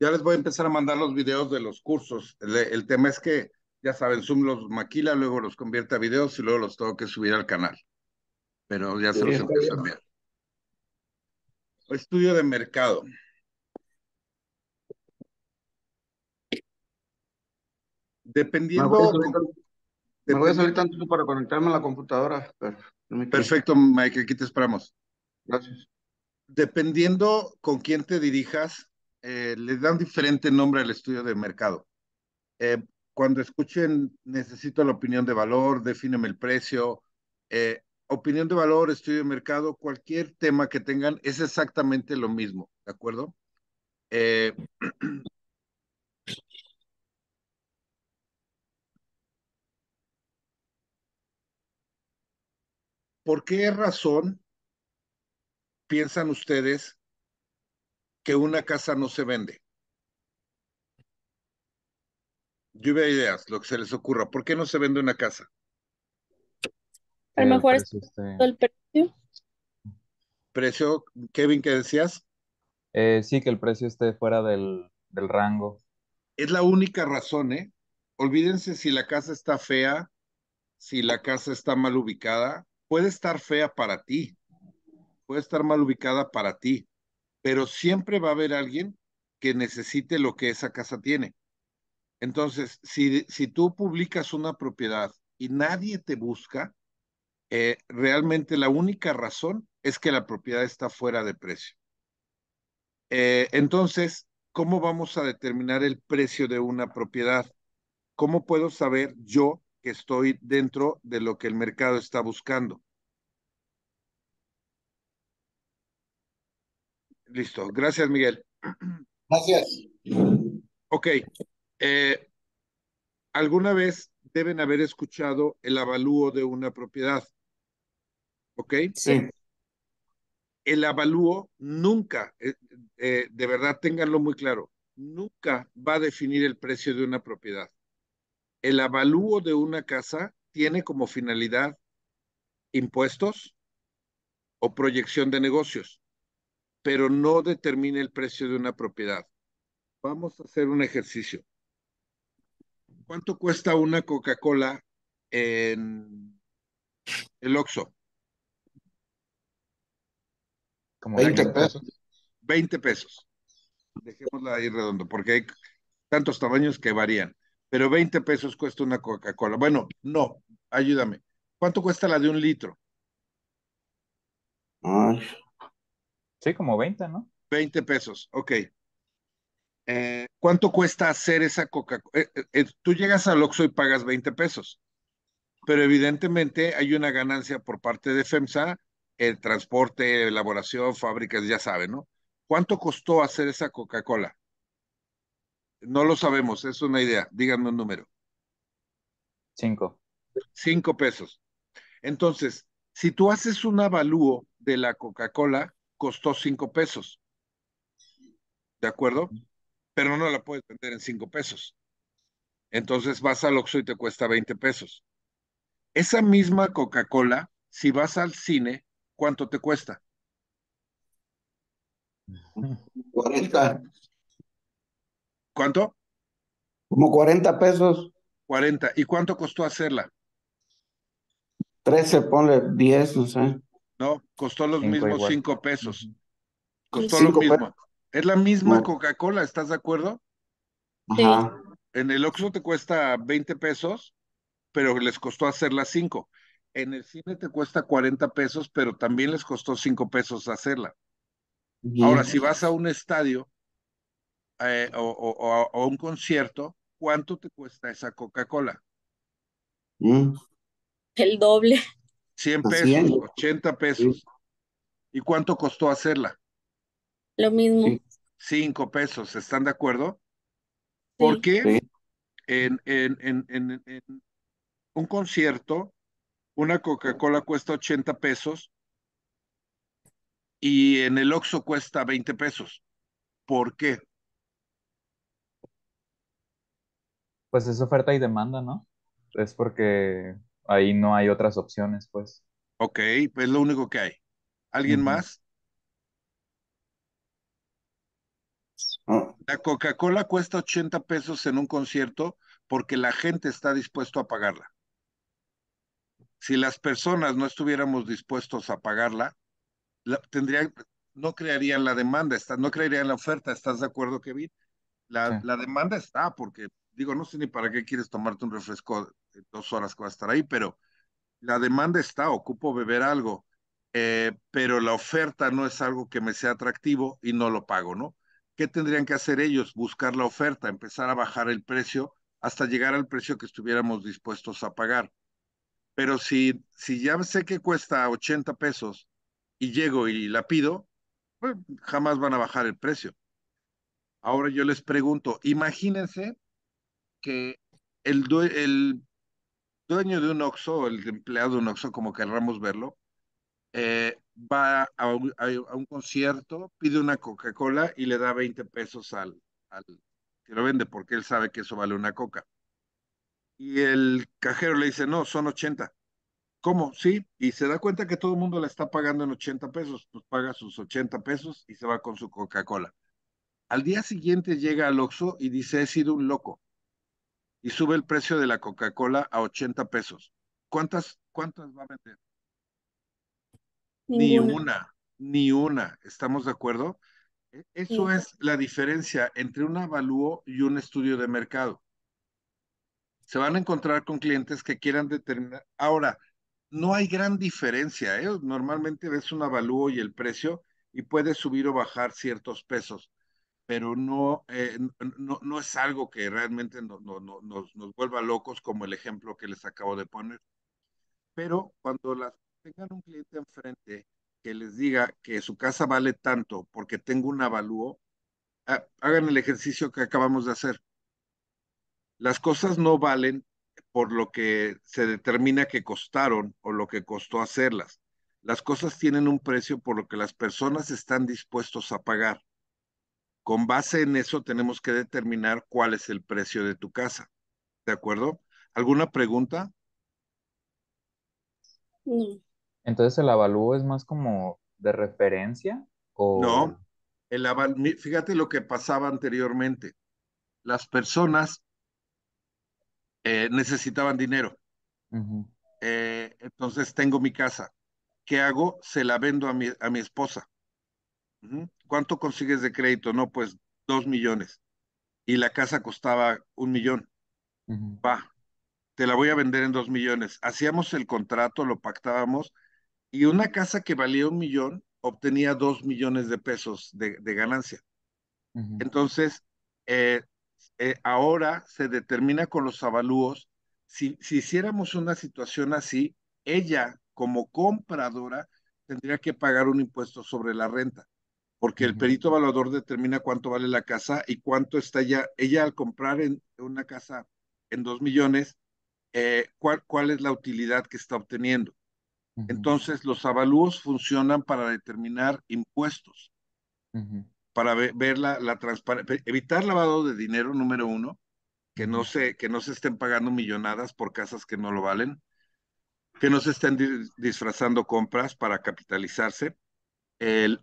Ya les voy a empezar a mandar los videos de los cursos. El, tema es que, ya saben, Zoom los maquila, luego los convierte a videos y luego los tengo que subir al canal. Pero ya se los empiezo a enviar. Estudio de mercado. Dependiendo... Me voy a salir tanto para conectarme a la computadora. perfecto, Mike, aquí te esperamos. Gracias. Dependiendo con quién te dirijas, eh, le dan diferente nombre al estudio de mercado. Eh, cuando escuchen, necesito la opinión de valor, definen el precio, eh, opinión de valor, estudio de mercado, cualquier tema que tengan es exactamente lo mismo, ¿de acuerdo? ¿Por qué razón piensan ustedes que una casa no se vende. yo veo ideas, lo que se les ocurra. ¿Por qué no se vende una casa? A lo eh, mejor pues, es este el precio. ¿Precio, Kevin, qué decías? Eh, sí, que el precio esté fuera del, del rango. Es la única razón, ¿eh? Olvídense si la casa está fea, si la casa está mal ubicada. Puede estar fea para ti, puede estar mal ubicada para ti, pero siempre va a haber alguien que necesite lo que esa casa tiene. Entonces, si, si tú publicas una propiedad y nadie te busca, eh, realmente la única razón es que la propiedad está fuera de precio. Eh, entonces, ¿cómo vamos a determinar el precio de una propiedad? ¿Cómo puedo saber yo que estoy dentro de lo que el mercado está buscando? Listo. Gracias, Miguel. Gracias. Ok. Eh, ¿Alguna vez deben haber escuchado el avalúo de una propiedad? ¿Ok? Sí. El avalúo nunca, eh, eh, de verdad ténganlo muy claro, nunca va a definir el precio de una propiedad. El avalúo de una casa tiene como finalidad impuestos o proyección de negocios pero no determina el precio de una propiedad. Vamos a hacer un ejercicio. ¿Cuánto cuesta una Coca-Cola en el Oxxo? Como 20 pesos. 20 pesos. Dejémosla ahí redondo, porque hay tantos tamaños que varían. Pero 20 pesos cuesta una Coca-Cola. Bueno, no, ayúdame. ¿Cuánto cuesta la de un litro? Ay, Sí, como 20, ¿no? 20 pesos, ok. Eh, ¿Cuánto cuesta hacer esa Coca-Cola? Eh, eh, tú llegas al Oxo y pagas 20 pesos, pero evidentemente hay una ganancia por parte de FEMSA, el transporte, elaboración, fábricas, ya saben, ¿no? ¿Cuánto costó hacer esa Coca-Cola? No lo sabemos, es una idea. Díganme un número. 5. Cinco pesos. Entonces, si tú haces un avalúo de la Coca-Cola, costó cinco pesos. ¿De acuerdo? Pero no la puedes vender en cinco pesos. Entonces vas al Oxxo y te cuesta 20 pesos. Esa misma Coca-Cola, si vas al cine, ¿cuánto te cuesta? 40. ¿Cuánto? Como 40 pesos. 40. ¿Y cuánto costó hacerla? Trece, ponle diez, no sé. No, costó los mismos cinco pesos. Costó lo mismo. Es la misma Coca-Cola, ¿estás de acuerdo? Sí. En el Oxxo te cuesta 20 pesos, pero les costó hacerla cinco. En el cine te cuesta 40 pesos, pero también les costó cinco pesos hacerla. Ahora, si vas a un estadio eh, o, a un concierto, ¿cuánto te cuesta esa Coca-Cola? Mm. El doble. 100 pesos, 80 pesos. ¿Y cuánto costó hacerla? Lo mismo. 5 pesos, ¿están de acuerdo? ¿Por qué? En, en, un concierto, una Coca-Cola cuesta 80 pesos y en el Oxxo cuesta 20 pesos. ¿Por qué? Pues es oferta y demanda, ¿no? Es porque Ahí no hay otras opciones, pues. Ok, pues lo único que hay. ¿Alguien más? Ah. La Coca-Cola cuesta 80 pesos en un concierto porque la gente está dispuesta a pagarla. Si las personas no estuviéramos dispuestos a pagarla, la, tendrían, no crearían la demanda, está, no crearían la oferta. ¿Estás de acuerdo, Kevin? La, la demanda está, porque digo, no sé ni para qué quieres tomarte un refresco eh, dos horas que va a estar ahí, pero la demanda está, ocupo beber algo, eh, pero la oferta no es algo que me sea atractivo y no lo pago, ¿no? ¿Qué tendrían que hacer ellos? Buscar la oferta, empezar a bajar el precio hasta llegar al precio que estuviéramos dispuestos a pagar. Pero si, si ya sé que cuesta 80 pesos y llego y la pido, pues, jamás van a bajar el precio. Ahora yo les pregunto, imagínense que el, el dueño de un Oxxo, el empleado de un Oxxo, como querramos verlo, eh, va a un, concierto, pide una Coca-Cola y le da 20 pesos al, que lo vende, porque él sabe que eso vale una Coca. Y el cajero le dice, no, son 80. ¿Cómo? Sí, y se da cuenta que todo el mundo la está pagando en 80 pesos, pues paga sus 80 pesos y se va con su Coca-Cola. Al día siguiente llega al Oxxo y dice, he sido un loco y sube el precio de la Coca-Cola a 80 pesos. ¿Cuántas, cuántas va a vender? Ni una, ni una. ¿Estamos de acuerdo? E, eso es la diferencia entre un avalúo y un estudio de mercado. Se van a encontrar con clientes que quieran determinar. Ahora, no hay gran diferencia. ¿eh? Normalmente ves un avalúo y el precio y puede subir o bajar ciertos pesos pero eh, no, no, es algo que realmente nos, nos, vuelva locos como el ejemplo que les acabo de poner. Pero cuando las, tengan un cliente enfrente que les diga que su casa vale tanto porque tengo un avalúo, hagan el ejercicio que acabamos de hacer. Las cosas no valen por lo que se determina que costaron o lo que costó hacerlas. Las cosas tienen un precio por lo que las personas están dispuestos a pagar con base en eso tenemos que determinar cuál es el precio de tu casa. ¿De acuerdo? ¿Alguna pregunta? Entonces el avalúo es más como de referencia o... No, el fíjate lo que pasaba anteriormente. Las personas eh, necesitaban dinero. Eh, entonces tengo mi casa. ¿Qué hago? Se la vendo a a mi esposa. ¿Cuánto consigues de crédito? No, pues dos millones. Y la casa costaba un millón. Va, te la voy a vender en dos millones. Hacíamos el contrato, lo pactábamos, y una casa que valía un millón obtenía dos millones de pesos de, ganancia. Entonces, eh, eh, ahora se determina con los avalúos, si hiciéramos una situación así, ella como compradora tendría que pagar un impuesto sobre la renta porque el perito evaluador determina cuánto vale la casa y cuánto está ya, ella al comprar en una casa en dos millones, eh, cuál, cuál, es la utilidad que está obteniendo. Entonces, los avalúos funcionan para determinar impuestos, para ver, la, transparencia, evitar lavado de dinero, número uno, que no, que no se estén pagando millonadas por casas que no lo valen, que no se estén disfrazando compras para capitalizarse el,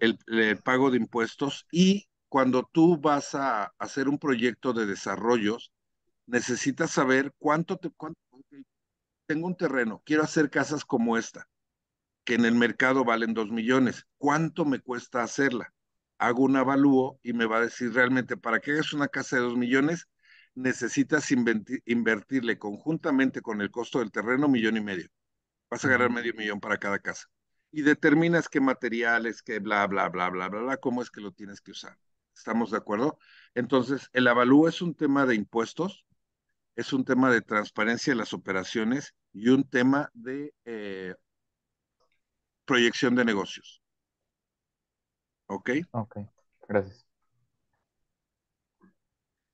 pago de impuestos y cuando tú vas a hacer un proyecto de desarrollos, necesitas saber cuánto te... tengo un terreno, quiero hacer casas como esta, que en el mercado valen dos millones. ¿Cuánto me cuesta hacerla? Hago un avalúo y me va a decir realmente, para que hagas una casa de dos millones, necesitas invertirle conjuntamente con el costo del terreno millón y medio. Vas a ganar medio millón para cada casa y determinas qué materiales, qué bla, bla, bla, bla, bla, bla, cómo es que lo tienes que usar. ¿Estamos de acuerdo? Entonces, el avalúo es un tema de impuestos, es un tema de transparencia de las operaciones y un tema de eh, proyección de negocios. ¿Ok? Ok, gracias.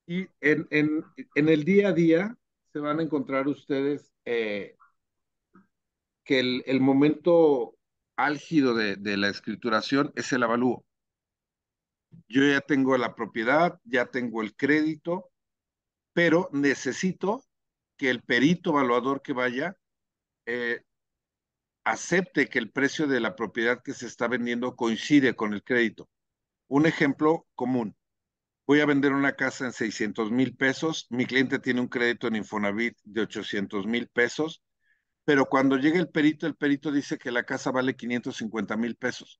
Y en, en, el día a día se van a encontrar ustedes eh, que el, el momento álgido de, la escrituración es el avalúo. Yo ya tengo la propiedad, ya tengo el crédito, pero necesito que el perito evaluador que vaya eh, acepte que el precio de la propiedad que se está vendiendo coincide con el crédito. Un ejemplo común. Voy a vender una casa en 600 mil pesos, mi cliente tiene un crédito en Infonavit de 800 mil pesos, pero cuando llega el perito, el perito dice que la casa vale 550 mil pesos.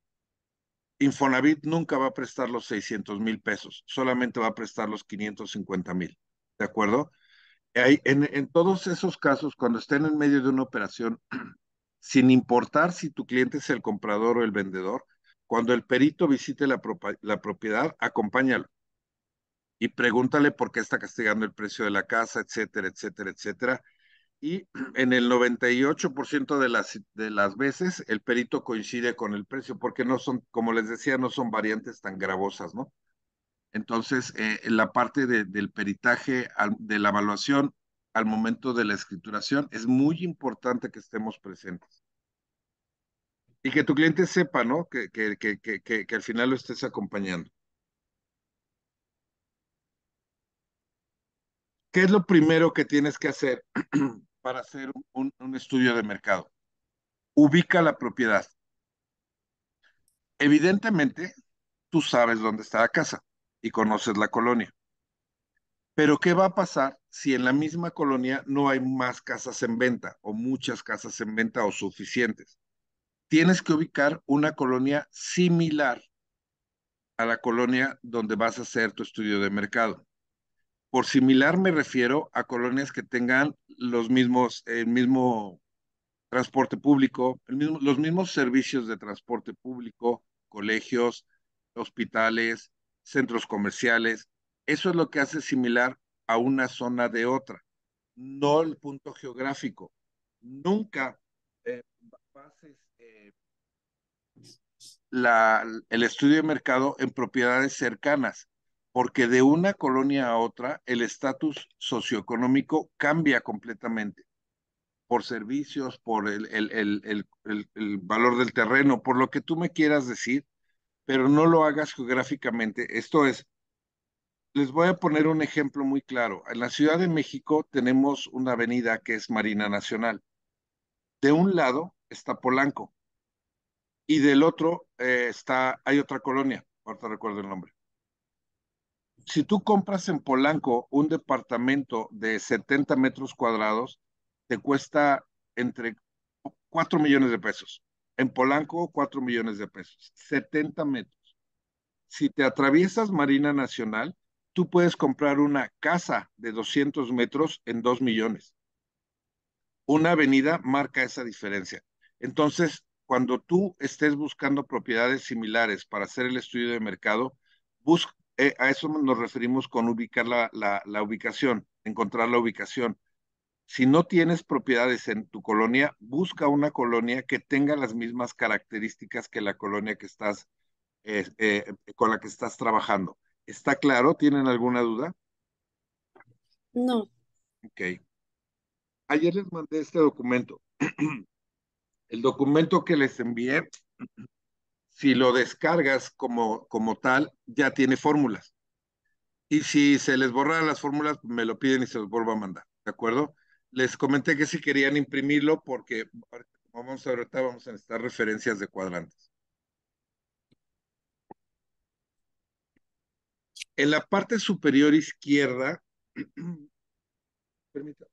Infonavit nunca va a prestar los 600 mil pesos, solamente va a prestar los 550 mil, ¿de acuerdo? En, todos esos casos, cuando estén en medio de una operación, sin importar si tu cliente es el comprador o el vendedor, cuando el perito visite la propiedad, acompáñalo y pregúntale por qué está castigando el precio de la casa, etcétera, etcétera, etcétera y en el 98% de las, de las veces el perito coincide con el precio, porque no son, como les decía, no son variantes tan gravosas, ¿no? Entonces, eh, la parte de, del peritaje, de la evaluación al momento de la escrituración, es muy importante que estemos presentes. Y que tu cliente sepa, ¿no? Que, que, que, que, que al final lo estés acompañando. ¿Qué es lo primero que tienes que hacer para hacer un, un estudio de mercado. Ubica la propiedad. Evidentemente, tú sabes dónde está la casa y conoces la colonia. Pero ¿qué va a pasar si en la misma colonia no hay más casas en venta o muchas casas en venta o suficientes? Tienes que ubicar una colonia similar a la colonia donde vas a hacer tu estudio de mercado. Por similar me refiero a colonias que tengan los mismos, el mismo transporte público, los mismos servicios de transporte público, colegios, hospitales, centros comerciales. Eso es lo que hace similar a una zona de otra, no el punto geográfico. Nunca eh, eh, el estudio de mercado en propiedades cercanas porque de una colonia a otra el estatus socioeconómico cambia completamente por servicios, por el, el, valor del terreno, por lo que tú me quieras decir, pero no lo hagas geográficamente. Esto es, les voy a poner un ejemplo muy claro. En la Ciudad de México tenemos una avenida que es Marina Nacional. De un lado está Polanco y del otro eh, está, hay otra colonia, ahorita recuerdo el nombre si tú compras en Polanco un departamento de 70 metros cuadrados, te cuesta entre 4 millones de pesos. En Polanco, 4 millones de pesos. 70 metros. Si te atraviesas Marina Nacional, tú puedes comprar una casa de 200 metros en 2 millones. Una avenida marca esa diferencia. Entonces, cuando tú estés buscando propiedades similares para hacer el estudio de mercado, busca, eh, a eso nos referimos con ubicar la, ubicación, encontrar la ubicación. Si no tienes propiedades en tu colonia, busca una colonia que tenga las mismas características que la colonia que estás, eh, eh, con la que estás trabajando. ¿Está claro? ¿Tienen alguna duda? No. Ok. Ayer les mandé este documento. El documento que les envié si lo descargas como, como tal, ya tiene fórmulas. Y si se les borraran las fórmulas, me lo piden y se los vuelvo a mandar, ¿de acuerdo? Les comenté que si querían imprimirlo, porque vamos a vamos a necesitar referencias de cuadrantes. En la parte superior izquierda, permítanme.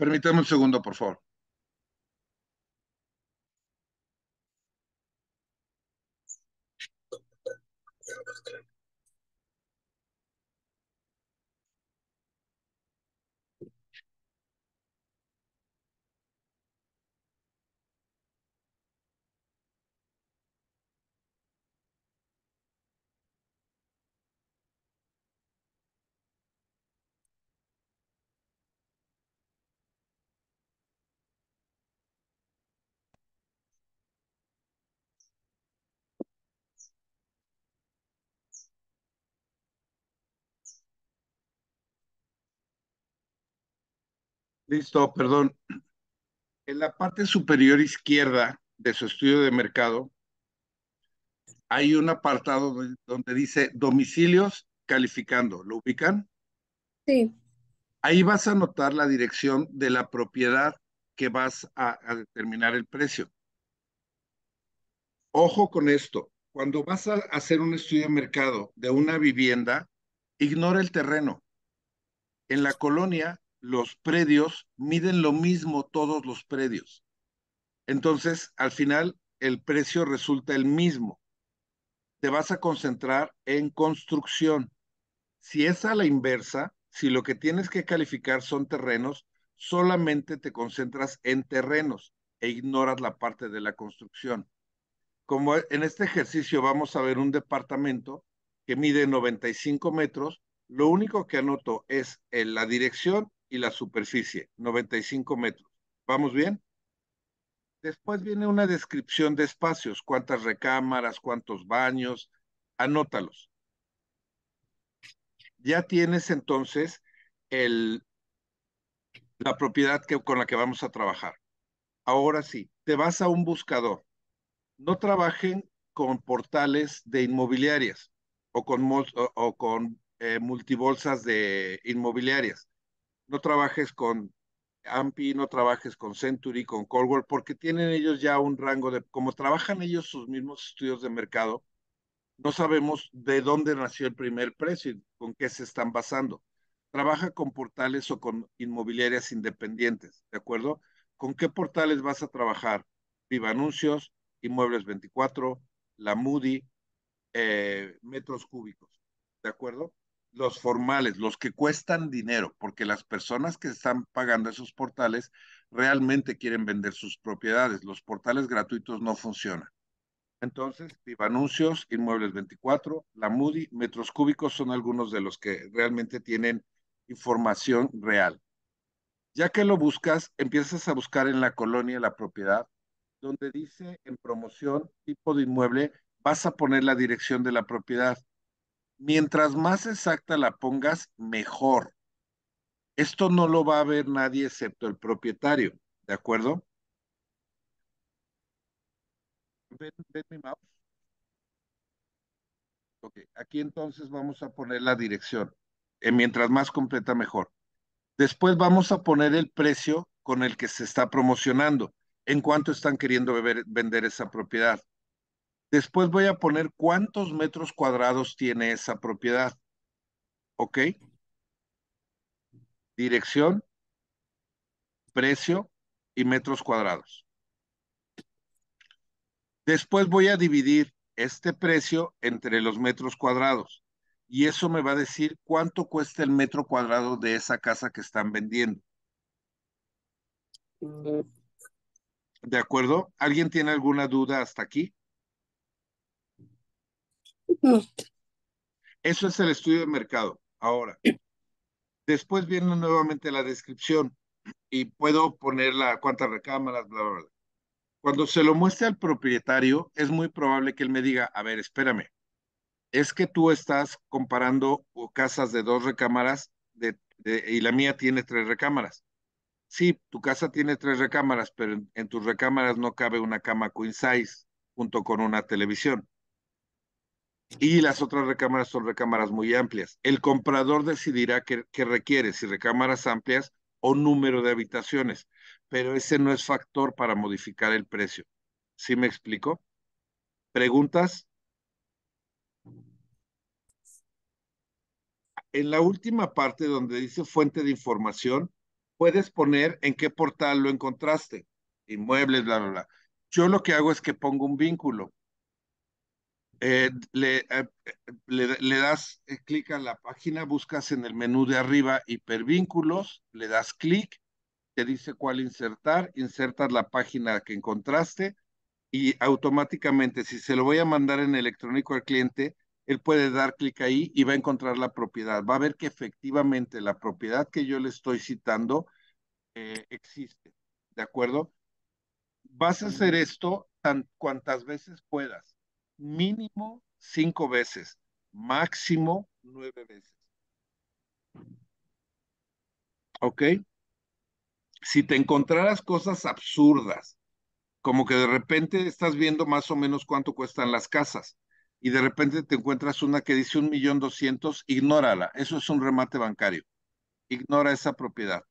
Permítame un segundo, por favor. Listo, perdón. En la parte superior izquierda de su estudio de mercado hay un apartado donde dice domicilios calificando. ¿Lo ubican? Sí. Ahí vas a anotar la dirección de la propiedad que vas a, a determinar el precio. Ojo con esto. Cuando vas a hacer un estudio de mercado de una vivienda, ignora el terreno. En la colonia los predios miden lo mismo todos los predios. Entonces, al final, el precio resulta el mismo. Te vas a concentrar en construcción. Si es a la inversa, si lo que tienes que calificar son terrenos, solamente te concentras en terrenos e ignoras la parte de la construcción. Como en este ejercicio vamos a ver un departamento que mide 95 metros, lo único que anoto es en la dirección y la superficie, 95 metros. ¿Vamos bien? Después viene una descripción de espacios, cuántas recámaras, cuántos baños, anótalos. Ya tienes entonces el, la propiedad con la que vamos a trabajar. Ahora sí, te vas a un buscador. No trabajen con portales de inmobiliarias o con, o con eh, multibolsas de inmobiliarias no trabajes con AMPI, no trabajes con Century, con Coldwell, porque tienen ellos ya un rango de, como trabajan ellos sus mismos estudios de mercado, no sabemos de dónde nació el primer precio y con qué se están basando. Trabaja con portales o con inmobiliarias independientes, ¿de acuerdo? ¿Con qué portales vas a trabajar? Viva Anuncios, Inmuebles 24, La Moody, eh, Metros Cúbicos, ¿de acuerdo? los formales, los que cuestan dinero, porque las personas que están pagando esos portales realmente quieren vender sus propiedades. Los portales gratuitos no funcionan. Entonces, Viva Anuncios, Inmuebles 24, La Moody, Metros Cúbicos son algunos de los que realmente tienen información real. Ya que lo buscas, empiezas a buscar en la colonia la propiedad, donde dice en promoción, tipo de inmueble, vas a poner la dirección de la propiedad mientras más exacta la pongas, mejor. Esto no lo va a ver nadie excepto el propietario, ¿de acuerdo? ¿Ven, mi mouse? aquí entonces vamos a poner la dirección. Eh, mientras más completa, mejor. Después vamos a poner el precio con el que se está promocionando, en cuánto están queriendo vender esa propiedad. Después voy a poner cuántos metros cuadrados tiene esa propiedad. ¿Ok? Dirección, precio y metros cuadrados. Después voy a dividir este precio entre los metros cuadrados y eso me va a decir cuánto cuesta el metro cuadrado de esa casa que están vendiendo. ¿De acuerdo? ¿Alguien tiene alguna duda hasta aquí? Eso es el estudio de mercado. Ahora, después viene nuevamente la descripción y puedo poner la cuántas recámaras, bla, bla, bla. Cuando se lo muestre al propietario, es muy probable que él me diga, a ver, espérame, es que tú estás comparando uh, casas de dos recámaras y la mía tiene tres recámaras. Sí, tu casa tiene tres recámaras, pero en, en tus recámaras no cabe una cama queen size junto con una televisión y las otras recámaras son recámaras muy amplias. El comprador decidirá qué, requiere, si recámaras amplias o número de habitaciones, pero ese no es factor para modificar el precio. ¿Sí me explico? ¿Preguntas? En la última parte donde dice fuente de información, puedes poner en qué portal lo encontraste, inmuebles, bla, bla, bla. Yo lo que hago es que pongo un vínculo eh, eh, le, le, das eh, clic a la página, buscas en el menú de arriba hipervínculos, le das clic, te dice cuál insertar, insertas la página que encontraste y automáticamente, si se lo voy a mandar en electrónico al cliente, él puede dar clic ahí y va a encontrar la propiedad. Va a ver que efectivamente la propiedad que yo le estoy citando existe. ¿De acuerdo? Vas a hacer esto tan, cuantas veces puedas mínimo cinco veces, máximo nueve veces. ¿Ok? Si te encontraras cosas absurdas, como que de repente estás viendo más o menos cuánto cuestan las casas y de repente te encuentras una que dice un millón doscientos, ignórala. Eso es un remate bancario. Ignora esa propiedad.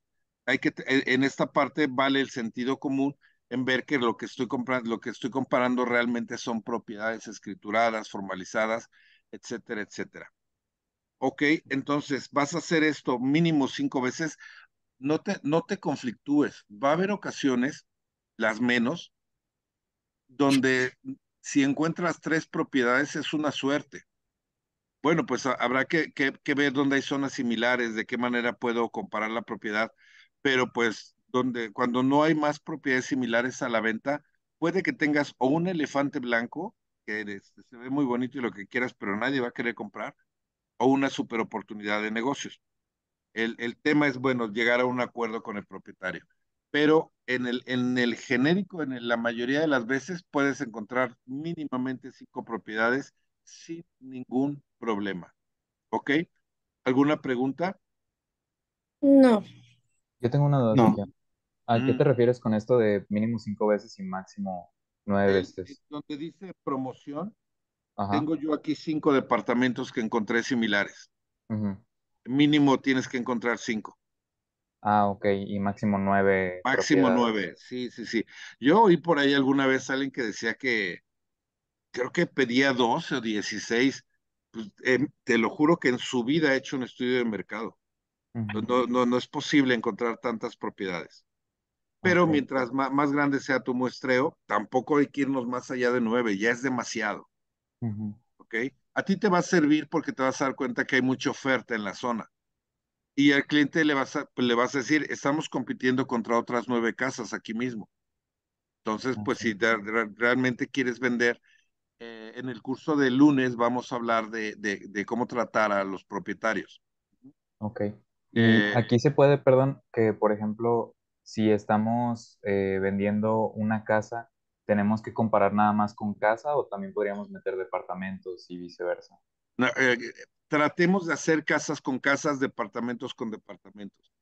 Hay que, en esta parte vale el sentido común en ver que lo que estoy comprando, lo que estoy comparando realmente son propiedades escrituradas, formalizadas, etcétera, etcétera. Ok, entonces vas a hacer esto mínimo cinco veces. No te, no te conflictúes. Va a haber ocasiones, las menos, donde si encuentras tres propiedades es una suerte. Bueno, pues habrá que, que, que ver dónde hay zonas similares, de qué manera puedo comparar la propiedad, pero pues donde cuando no hay más propiedades similares a la venta, puede que tengas o un elefante blanco, que se ve muy bonito y lo que quieras, pero nadie va a querer comprar, o una super oportunidad de negocios. El, tema es, bueno, llegar a un acuerdo con el propietario. Pero en el, en el genérico, en la mayoría de las veces, puedes encontrar mínimamente cinco propiedades sin ningún problema. ¿Ok? ¿Alguna pregunta? No. Yo tengo una duda. ¿A qué te mm. refieres con esto de mínimo cinco veces y máximo nueve eh, veces? Eh, donde dice promoción, tengo yo aquí cinco departamentos que encontré similares. Mínimo tienes que encontrar cinco. Ah, ok, y máximo nueve. Máximo nueve, sí, sí, sí. Yo oí por ahí alguna vez alguien que decía que creo que pedía 12 o dieciséis. Pues, em, te lo juro que en su vida ha hecho un estudio de mercado. no es posible encontrar tantas propiedades. Pero mientras más, grande sea tu muestreo, tampoco hay que irnos más allá de nueve, ya es demasiado. ¿Ok? A ti te va a servir porque te vas a dar cuenta que hay mucha oferta en la zona. Y al cliente le vas a, le vas a decir, estamos compitiendo contra otras nueve casas aquí mismo. Entonces, pues si realmente quieres vender, eh, en el curso de lunes vamos a hablar de, cómo tratar a los propietarios. Ok. y eh, aquí se puede, perdón, que por ejemplo, si estamos eh, vendiendo una casa, ¿tenemos que comparar nada más con casa o también podríamos meter departamentos y viceversa? Eh, eh, tratemos de hacer casas con casas, departamentos con departamentos,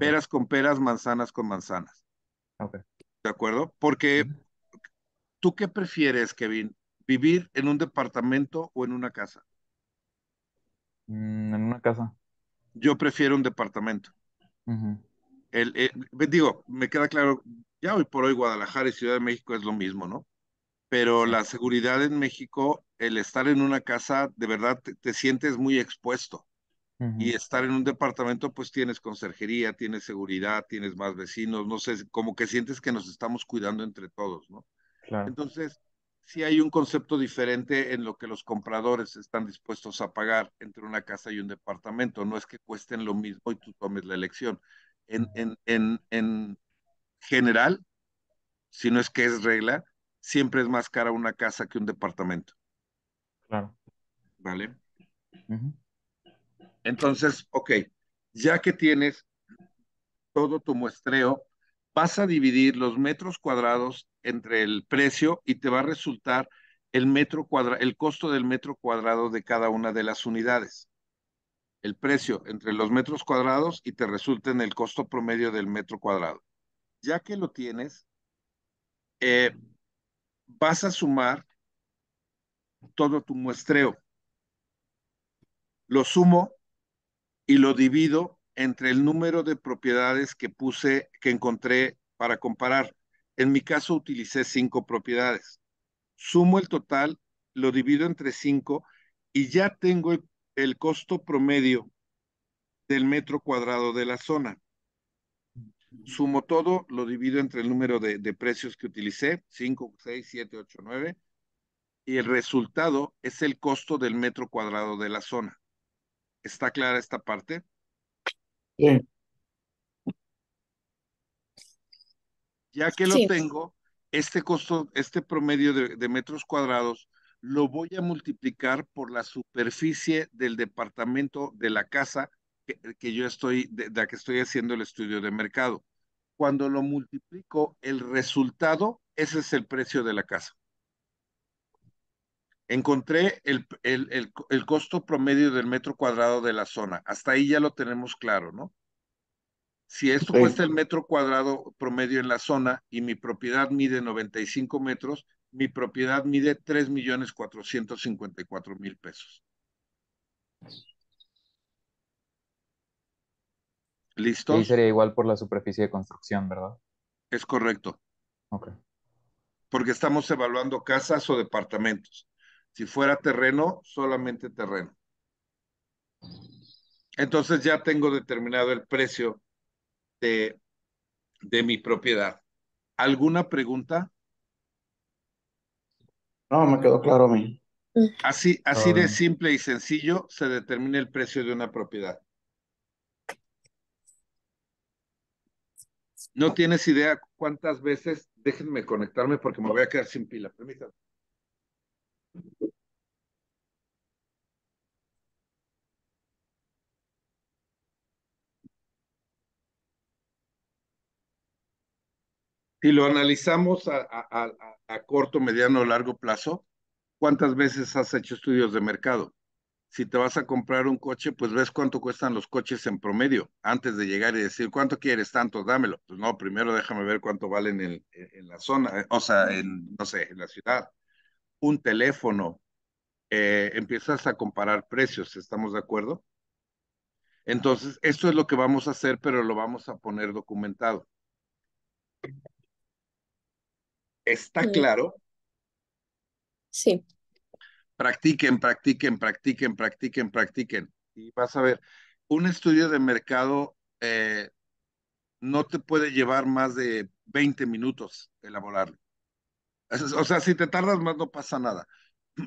peras con peras, manzanas con manzanas. Okay. ¿De acuerdo? Porque tú qué prefieres, Kevin, vivir en un departamento o en una casa? Mm, en una casa. Yo prefiero un departamento. Eh, digo, me queda claro, ya hoy por hoy Guadalajara y Ciudad de México es lo mismo, ¿no? Pero la seguridad en México, el estar en una casa, de verdad te, sientes muy expuesto. Y estar en un departamento, pues tienes conserjería, tienes seguridad, tienes más vecinos, no sé, como que sientes que nos estamos cuidando entre todos, ¿no? Entonces, si hay un concepto diferente en lo que los compradores están dispuestos a pagar entre una casa y un departamento. No es que cuesten lo mismo y tú tomes la elección en, en, en, general, si no es que es regla, siempre es más cara una casa que un departamento. Claro. ¿Vale? Entonces, ok, ya que tienes todo tu muestreo, vas a dividir los metros cuadrados entre el precio y te va a resultar el, metro cuadrado, el costo del metro cuadrado de cada una de las unidades el precio entre los metros cuadrados y te resulta en el costo promedio del metro cuadrado. Ya que lo tienes, eh, vas a sumar todo tu muestreo. Lo sumo y lo divido entre el número de propiedades que puse, que encontré para comparar. En mi caso utilicé cinco propiedades. Sumo el total, lo divido entre cinco y ya tengo el el costo promedio del metro cuadrado de la zona. Sumo todo, lo divido entre el número de, precios que utilicé, 5, 6, 7, 8, 9, y el resultado es el costo del metro cuadrado de la zona. ¿Está clara esta parte? bien Ya que lo tengo, este costo, este promedio de metros cuadrados lo voy a multiplicar por la superficie del departamento de la casa que, yo estoy, de, la que estoy haciendo el estudio de mercado. Cuando lo multiplico, el resultado, ese es el precio de la casa. Encontré el, el, costo promedio del metro cuadrado de la zona. Hasta ahí ya lo tenemos claro, ¿no? Si esto cuesta el metro cuadrado promedio en la zona y mi propiedad mide 95 metros, mi propiedad mide 3 millones mil pesos. ¿Listo? Y sería igual por la superficie de construcción, ¿verdad? Es correcto. Ok. Porque estamos evaluando casas o departamentos. Si fuera terreno, solamente terreno. Entonces ya tengo determinado el precio de, de mi propiedad. ¿Alguna pregunta? No, me quedó claro a mí. Mm. Así, así de simple y sencillo se determina el precio de una propiedad. No tienes idea cuántas veces, déjenme conectarme porque me voy a quedar sin pila, permítanme. si lo analizamos a, corto, mediano o largo plazo, ¿cuántas veces has hecho estudios de mercado? Si te vas a comprar un coche, pues ves cuánto cuestan los coches en promedio antes de llegar y decir, ¿cuánto quieres? Tanto, dámelo. Pues no, primero déjame ver cuánto valen en, la zona, eh, o sea, en, no sé, en la ciudad. Un teléfono, eh, empiezas a comparar precios, ¿estamos de acuerdo? Entonces, esto es lo que vamos a hacer, pero lo vamos a poner documentado. ¿Está mm. claro? Sí. Practiquen, practiquen, practiquen, practiquen, practiquen. Y vas a ver, un estudio de mercado eh, no te puede llevar más de 20 minutos elaborarlo. O sea, si te tardas más no pasa nada.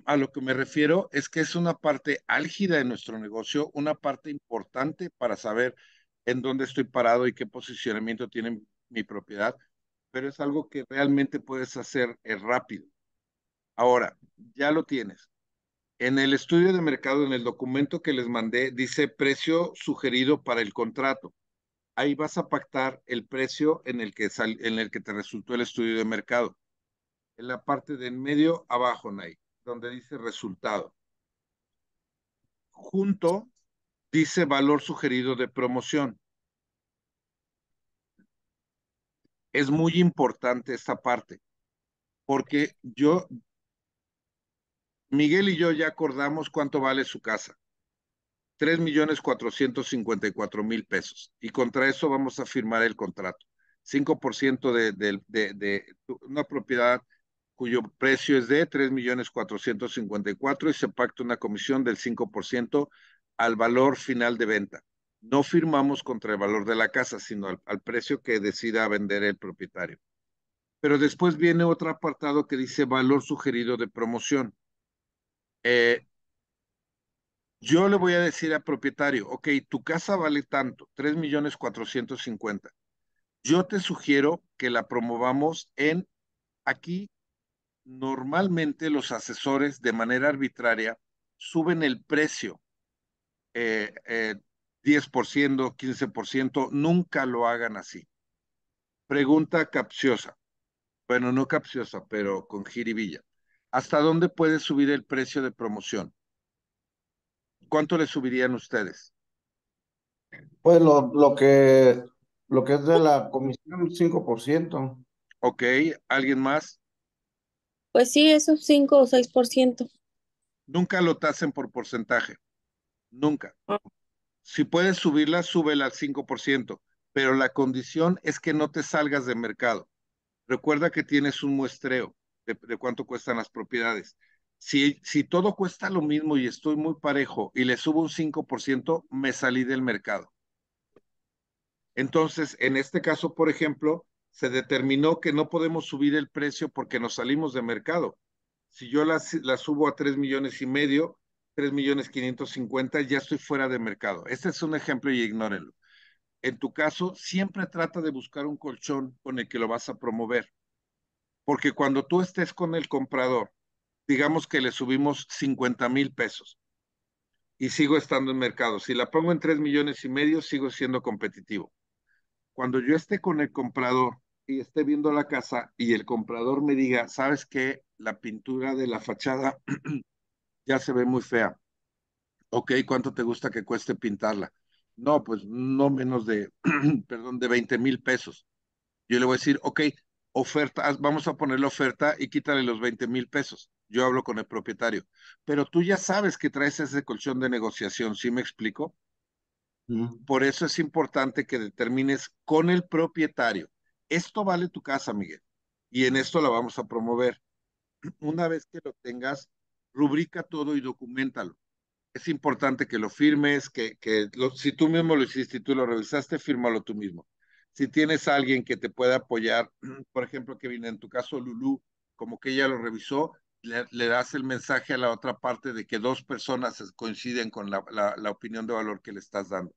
A lo que me refiero es que es una parte álgida de nuestro negocio, una parte importante para saber en dónde estoy parado y qué posicionamiento tiene mi propiedad pero es algo que realmente puedes hacer eh, rápido. Ahora, ya lo tienes. En el estudio de mercado, en el documento que les mandé, dice precio sugerido para el contrato. Ahí vas a pactar el precio en el que, en el que te resultó el estudio de mercado. En la parte de en medio abajo, hay? donde dice resultado. Junto dice valor sugerido de promoción. es muy importante esta parte, porque yo, Miguel y yo ya acordamos cuánto vale su casa. Tres millones cuatrocientos cincuenta y cuatro mil pesos. Y contra eso vamos a firmar el contrato. 5% de, de, de, de una propiedad cuyo precio es de tres millones cuatrocientos cuatro y se pacta una comisión del 5% al valor final de venta no firmamos contra el valor de la casa, sino al, precio que decida vender el propietario. Pero después viene otro apartado que dice valor sugerido de promoción. Eh, yo le voy a decir al propietario, ok, tu casa vale tanto, tres millones 450. Yo te sugiero que la promovamos en, aquí normalmente los asesores de manera arbitraria suben el precio eh, eh, 10%, 15%, nunca lo hagan así. Pregunta capciosa. Bueno, no capciosa, pero con jiribilla. ¿Hasta dónde puede subir el precio de promoción? ¿Cuánto le subirían ustedes? Pues lo, que lo que es de la comisión, 5%. Ok, ¿alguien más? Pues sí, esos 5 o 6%. Nunca lo tasen por porcentaje. Nunca. Ah si puedes subirla, súbela al 5%, pero la condición es que no te salgas de mercado. Recuerda que tienes un muestreo de, cuánto cuestan las propiedades. Si, si, todo cuesta lo mismo y estoy muy parejo y le subo un 5%, me salí del mercado. Entonces, en este caso, por ejemplo, se determinó que no podemos subir el precio porque nos salimos de mercado. Si yo la, la subo a 3 millones y medio, 3 millones 550, ya estoy fuera de mercado. Este es un ejemplo y ignórenlo. En tu caso, siempre trata de buscar un colchón con el que lo vas a promover. Porque cuando tú estés con el comprador, digamos que le subimos 50 mil pesos y sigo estando en mercado. Si la pongo en tres millones y medio, sigo siendo competitivo. Cuando yo esté con el comprador y esté viendo la casa y el comprador me diga, ¿sabes qué? La pintura de la fachada ya se ve muy fea. Ok, ¿cuánto te gusta que cueste pintarla? No, pues no menos de, perdón, de 20 mil pesos. Yo le voy a decir, ok, oferta, vamos a poner la oferta y quítale los 20 mil pesos. Yo hablo con el propietario. Pero tú ya sabes que traes ese colchón de negociación, ¿sí me explico? Por eso es importante que determines con el propietario. Esto vale tu casa, Miguel. Y en esto la vamos a promover. Una vez que lo tengas, rubrica todo y documentalo. Es importante que lo firmes, que, que si tú mismo lo hiciste y tú lo revisaste, fírmalo tú mismo. Si tienes alguien que te pueda apoyar, por ejemplo, que viene en tu caso Lulu, como que ella lo revisó, le, das el mensaje a la otra parte de que dos personas coinciden con la, la opinión de valor que le estás dando.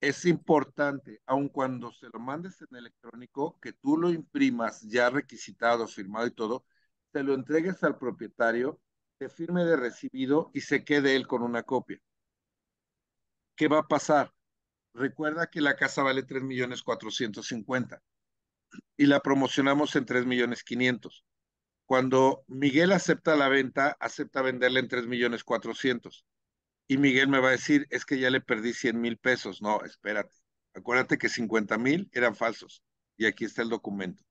Es importante, aun cuando se lo mandes en electrónico, que tú lo imprimas ya requisitado, firmado y todo, te lo entregues al propietario te firme de recibido y se quede él con una copia. ¿Qué va a pasar? Recuerda que la casa vale 3 millones 450 y la promocionamos en 3 millones 500. Cuando Miguel acepta la venta, acepta venderla en 3 millones Y Miguel me va a decir, es que ya le perdí 100 mil pesos. No, espérate. Acuérdate que 50.000 mil eran falsos. Y aquí está el documento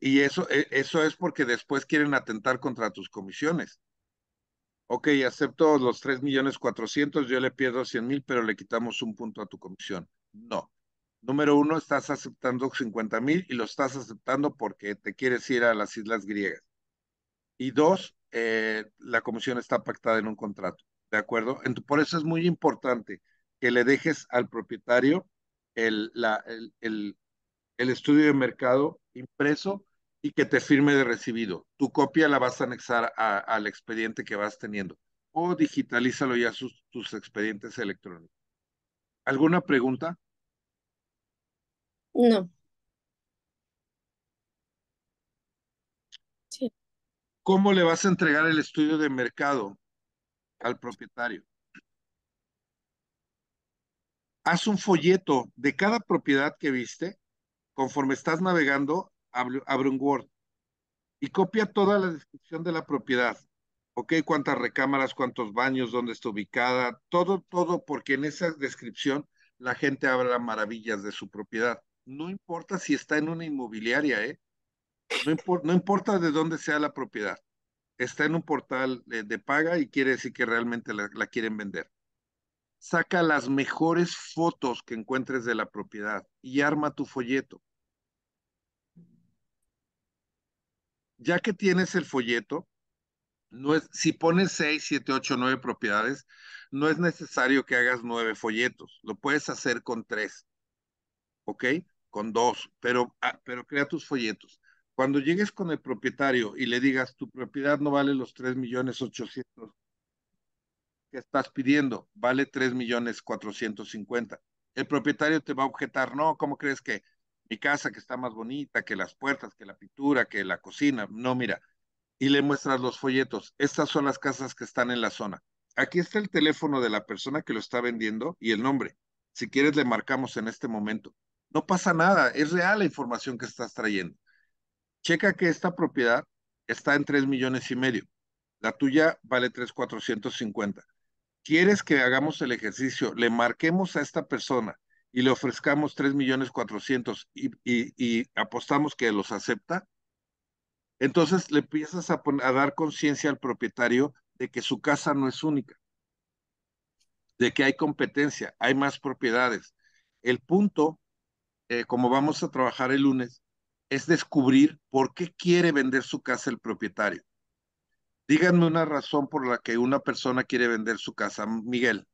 y eso, e, eso es porque después quieren atentar contra tus comisiones. Ok, acepto los 3.400.000, millones yo le pierdo 100.000, mil, pero le quitamos un punto a tu comisión. No. Número uno, estás aceptando 50.000 y lo estás aceptando porque te quieres ir a las islas griegas. Y dos, eh, la comisión está pactada en un contrato. ¿De acuerdo? por eso es muy importante que le dejes al propietario el, la, el, el estudio de mercado impreso y que te firme de recibido. Tu copia la vas a anexar al expediente que vas teniendo o digitalízalo ya tus expedientes electrónicos. ¿Alguna pregunta? No. Sí. ¿Cómo le vas a entregar el estudio de mercado al propietario? Haz un folleto de cada propiedad que viste Conforme estás navegando, abre, un Word y copia toda la descripción de la propiedad. ¿Ok? ¿Cuántas recámaras, cuántos baños, dónde está ubicada? Todo, todo, porque en esa descripción la gente habla maravillas de su propiedad. No importa si está en una inmobiliaria, ¿eh? No, importa de dónde sea la propiedad. Está en un portal de, paga y quiere decir que realmente la quieren vender. Saca las mejores fotos que encuentres de la propiedad y arma tu folleto. ya que tienes el folleto, no es, si pones 6, 7, 8, 9 propiedades, no es necesario que hagas 9 folletos, lo puedes hacer con 3, ¿ok? Con 2, pero, ah, pero crea tus folletos. Cuando llegues con el propietario y le digas, tu propiedad no vale los tres millones que estás pidiendo, vale tres millones El propietario te va a objetar, no, ¿cómo crees que mi casa que está más bonita, que las puertas, que la pintura, que la cocina. No, mira, y le muestras los folletos. Estas son las casas que están en la zona. Aquí está el teléfono de la persona que lo está vendiendo y el nombre. Si quieres, le marcamos en este momento. No pasa nada, es real la información que estás trayendo. Checa que esta propiedad está en 3 millones y medio. La tuya vale 3,450. ¿Quieres que hagamos el ejercicio? Le marquemos a esta persona y le ofrezcamos 3 millones y, apostamos que los acepta, entonces le empiezas a, dar conciencia al propietario de que su casa no es única, de que hay competencia, hay más propiedades. El punto, eh, como vamos a trabajar el lunes, es descubrir por qué quiere vender su casa el propietario. Díganme una razón por la que una persona quiere vender su casa, Miguel.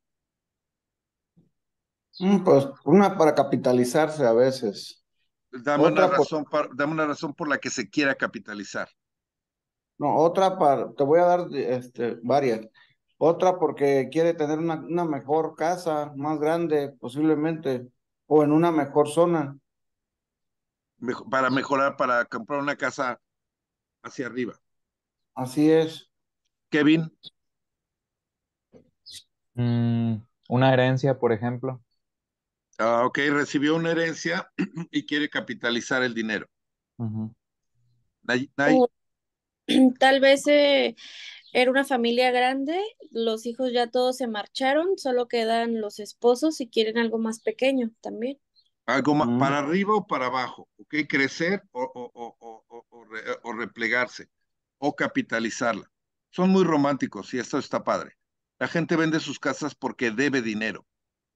Mm, pues una para capitalizarse a veces. Dame, una razón, por, la que se quiera capitalizar. No, otra para, te voy a dar este, varias. Otra porque quiere tener una, mejor casa, más grande posiblemente, o en una mejor zona. para mejorar, para comprar una casa hacia arriba. Así es. Kevin. Mm, una herencia, por ejemplo. Ah, ok, recibió una herencia y quiere capitalizar el dinero. Tal vez eh, era una familia grande, los hijos ya todos se marcharon, solo quedan los esposos y quieren algo más pequeño también. Algo más, mm. para arriba o para abajo, Crecer o, o, replegarse o capitalizarla. Son muy románticos y esto está padre. La gente vende sus casas porque debe dinero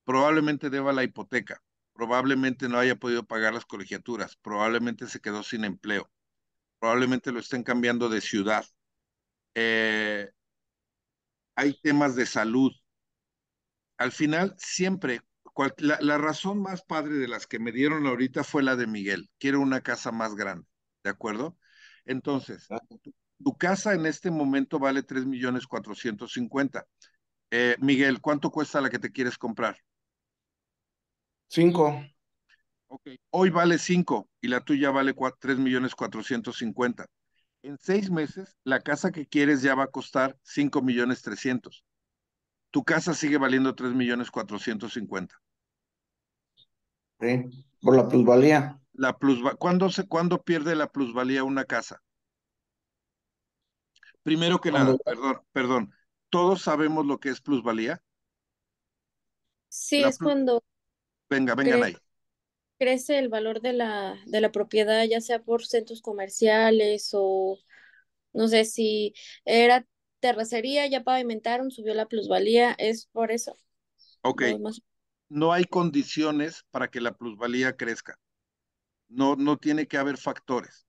probablemente deba la hipoteca, probablemente no haya podido pagar las colegiaturas, probablemente se quedó sin empleo, probablemente lo estén cambiando de ciudad. Eh, hay temas de salud. Al final, siempre, la, razón más padre de las que me dieron ahorita fue la de Miguel. Quiero una casa más grande, ¿de acuerdo? Entonces, ah. tu, casa en este momento vale 3 millones cuatrocientos cincuenta eh, Miguel, ¿cuánto cuesta la que te quieres comprar? Cinco. Ok, hoy vale cinco y la tuya vale tres millones cuatrocientos cincuenta. En seis meses, la casa que quieres ya va a costar cinco millones trescientos. Tu casa sigue valiendo tres millones cuatrocientos cincuenta. Sí, por la plusvalía. La ¿Cuándo, se, ¿Cuándo pierde la plusvalía una casa? Primero que nada, perdón, perdón. ¿Todos sabemos lo que es plusvalía? Sí, es cuando Venga, vengan ahí. Crece el valor de la, de la propiedad, ya sea por centros comerciales o no sé si era terracería, ya pavimentaron, subió la plusvalía, es por eso. Ok. No, hay condiciones para que la plusvalía crezca. No, no tiene que haber factores.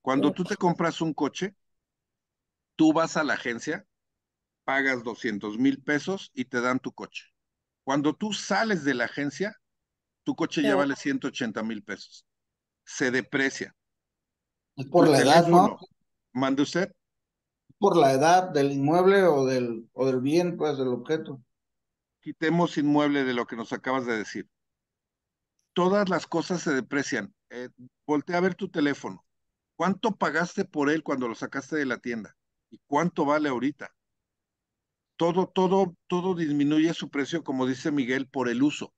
Cuando tú te compras un coche, tú vas a la agencia, pagas 200 mil pesos y te dan tu coche. Cuando tú sales de la agencia, tu coche ya vale 180 mil pesos. Se deprecia. por la edad, ¿no? Mande usted. Por la edad del inmueble o del, del bien, pues, del objeto. Quitemos inmueble de lo que nos acabas de decir. Todas las cosas se deprecian. Eh, voltea a ver tu teléfono. ¿Cuánto pagaste por él cuando lo sacaste de la tienda? ¿Y cuánto vale ahorita? Todo, todo, todo disminuye su precio, como dice Miguel, por el uso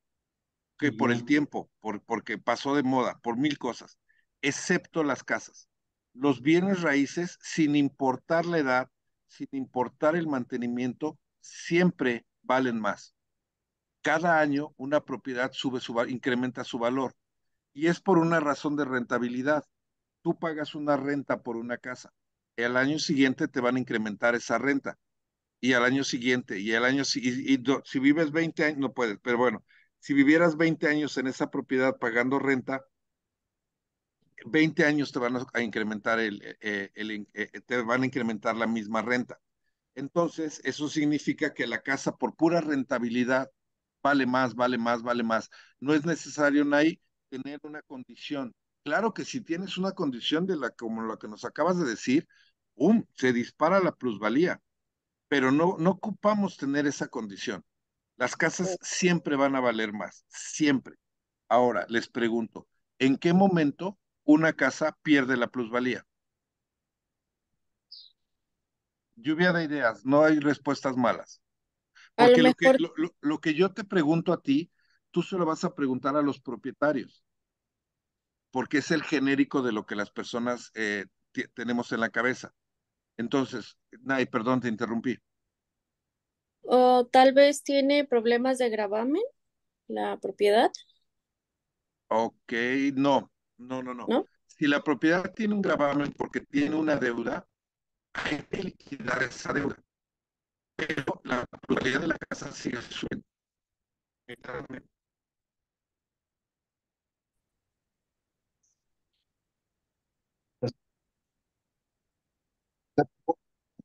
que por el tiempo, por, porque pasó de moda, por mil cosas, excepto las casas. Los bienes raíces, sin importar la edad, sin importar el mantenimiento, siempre valen más. Cada año una propiedad sube su, incrementa su valor y es por una razón de rentabilidad. Tú pagas una renta por una casa. El año siguiente te van a incrementar esa renta y al año siguiente y al año si vives 20 años no puedes, pero bueno, si vivieras 20 años en esa propiedad pagando renta, 20 años te van a incrementar el, eh, eh, eh, te van a incrementar la misma renta. Entonces, eso significa que la casa por pura rentabilidad vale más, vale más, vale más. No es necesario, Nay, tener una condición. Claro que si tienes una condición de la como la que nos acabas de decir, um, se dispara la plusvalía, pero no, no ocupamos tener esa condición. Las casas siempre van a valer más, siempre. Ahora, les pregunto, ¿en qué momento una casa pierde la plusvalía? Lluvia de ideas, no hay respuestas malas. Porque lo, que, yo te pregunto a ti, tú se lo vas a preguntar a los propietarios, porque es el genérico de lo que las personas eh, tenemos en la cabeza. Entonces, Nay, perdón, te interrumpí. O tal vez tiene problemas de gravamen, la propiedad. Ok, no, no, no, no. Si la propiedad tiene un gravamen porque tiene una deuda, hay que liquidar esa deuda. Pero la propiedad de la casa sigue suelta.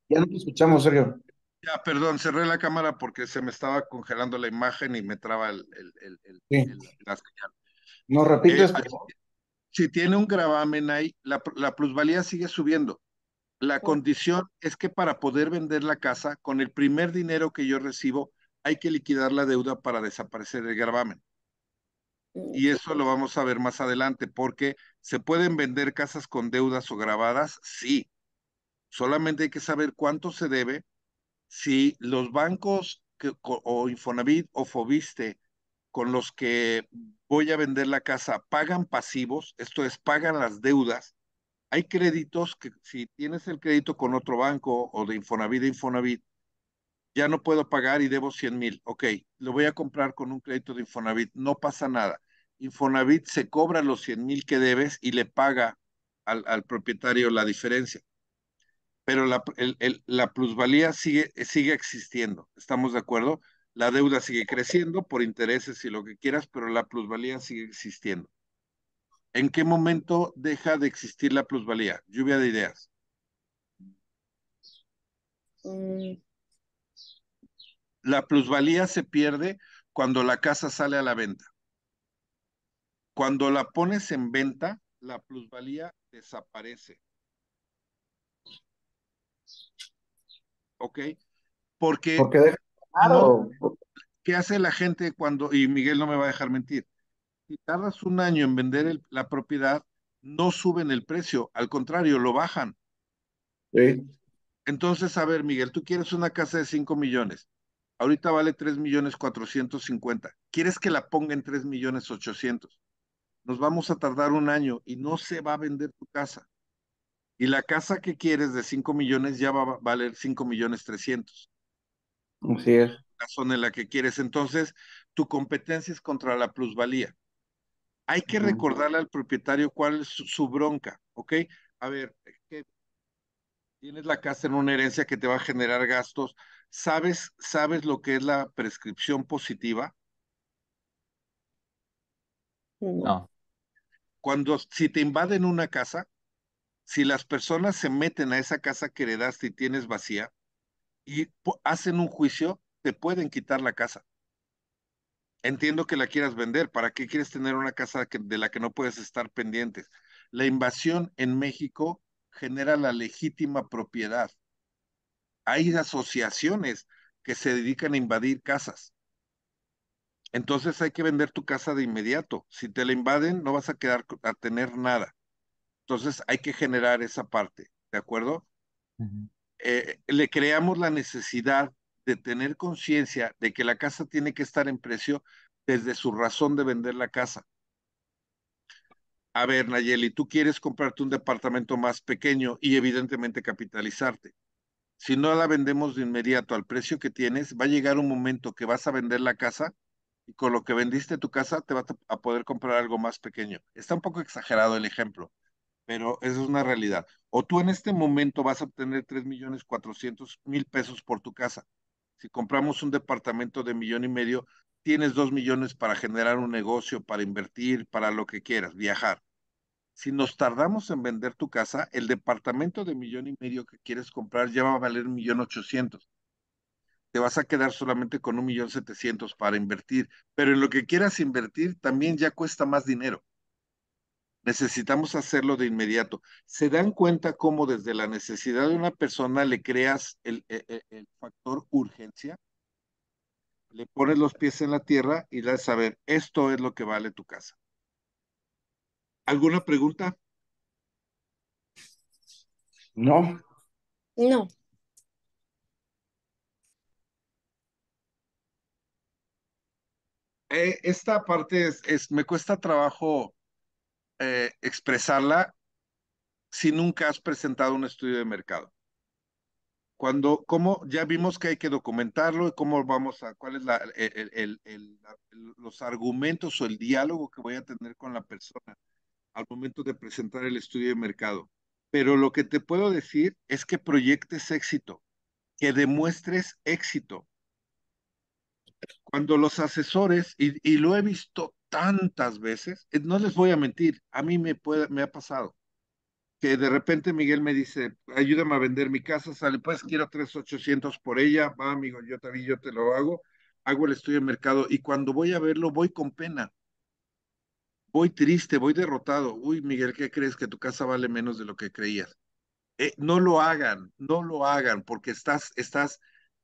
Ya no te escuchamos, Sergio. Ya, perdón, cerré la cámara porque se me estaba congelando la imagen y me traba el, el, el, ¿No repites? Eh, si tiene un gravamen ahí, la, plusvalía sigue subiendo. La condición es que para poder vender la casa, con el primer dinero que yo recibo, hay que liquidar la deuda para desaparecer el gravamen. Mm, y eso lo vamos a ver más adelante, porque se pueden vender casas con deudas o grabadas, sí. Solamente hay que saber cuánto se debe si los bancos o Infonavit o Fobiste con los que voy a vender la casa pagan pasivos, esto es, pagan las deudas, hay créditos que si tienes el crédito con otro banco o de Infonavit, Infonavit, ya no puedo pagar y debo 100 mil. Ok, lo voy a comprar con un crédito de Infonavit, no pasa nada. Infonavit se cobra los 100 mil que debes y le paga al propietario la diferencia pero la, plusvalía sigue, existiendo, ¿estamos de acuerdo? La deuda sigue creciendo por intereses y lo que quieras, pero la plusvalía sigue existiendo. ¿En qué momento deja de existir la plusvalía? Lluvia de ideas. Mm. La plusvalía se pierde cuando la casa sale a la venta. Cuando la pones en venta, la plusvalía desaparece. ¿ok? Porque... ¿Qué hace la gente cuando, y Miguel no me va a dejar mentir, si tardas un año en vender la propiedad, no suben el precio, al contrario, lo bajan. Entonces, a ver, Miguel, tú quieres una casa de 5 millones. Ahorita vale 3 millones 450. ¿Quieres que la ponga en 3 millones 800? Nos vamos a tardar un año y no se va a vender tu casa. Y la casa que quieres de 5 millones ya va a valer 5 millones 300. Así es. La zona en la que quieres. Entonces, tu competencia es contra la plusvalía. Hay que recordarle al propietario cuál es su, bronca, ¿ok? A ver, eh, tienes la casa en una herencia que te va a generar gastos. ¿Sabes, sabes lo que es la prescripción positiva? No. Cuando, si te invaden una casa, si las personas se meten a esa casa que heredaste y tienes vacía y hacen un juicio, te pueden quitar la casa. Entiendo que la quieras vender. ¿Para qué quieres tener una casa de la que no puedes estar pendientes? La invasión en México genera la legítima propiedad. Hay asociaciones que se dedican a invadir casas. Entonces hay que vender tu casa de inmediato. Si te la invaden, no vas a quedar a tener nada. Entonces hay que generar esa parte, ¿de acuerdo? Eh, le creamos la necesidad de tener conciencia de que la casa tiene que estar en precio desde su razón de vender la casa. A ver, Nayeli, tú quieres comprarte un departamento más pequeño y evidentemente capitalizarte. Si no la vendemos de inmediato al precio que tienes, va a llegar un momento que vas a vender la casa y con lo que vendiste tu casa te vas a poder comprar algo más pequeño. Está un poco exagerado el ejemplo, pero eso es una realidad. O tú en este momento vas a obtener tres millones cuatrocientos mil pesos por tu casa. Si compramos un departamento de millón y medio, tienes 2 millones para generar un negocio, para invertir, para lo que quieras, viajar. Si nos tardamos en vender tu casa, el departamento de millón y medio que quieres comprar ya va a valer un millón ochocientos te vas a quedar solamente con un millón setecientos para invertir, pero en lo que quieras invertir también ya cuesta más dinero. Necesitamos hacerlo de inmediato. ¿Se dan cuenta cómo desde la necesidad de una persona le creas el, e, e, el, factor urgencia? Le pones los pies en la tierra y le das ver esto es lo que vale tu casa. ¿Alguna pregunta? No. No. Eh, esta parte es, es, me cuesta trabajo eh, expresarla si nunca has presentado un estudio de mercado? Cuando, ¿cómo? Ya vimos que hay que documentarlo y cómo vamos a, cuál es los argumentos o el diálogo que voy a tener con la persona al momento de presentar el estudio de mercado. Pero lo que te puedo decir es que proyectes éxito, que demuestres éxito. Cuando los asesores, y lo he visto tantas veces, eh, no les voy a mentir, a mí me, me ha pasado que de repente Miguel me dice, ayúdame a vender mi casa, sale, pues quiero 3,800 por ella, va amigo, yo también yo te lo hago, hago el estudio de mercado y cuando voy a verlo voy con pena, voy triste, voy derrotado, uy Miguel, ¿qué crees que tu casa vale menos de lo que creías? Eh, no lo hagan, no lo hagan, porque estás, estás,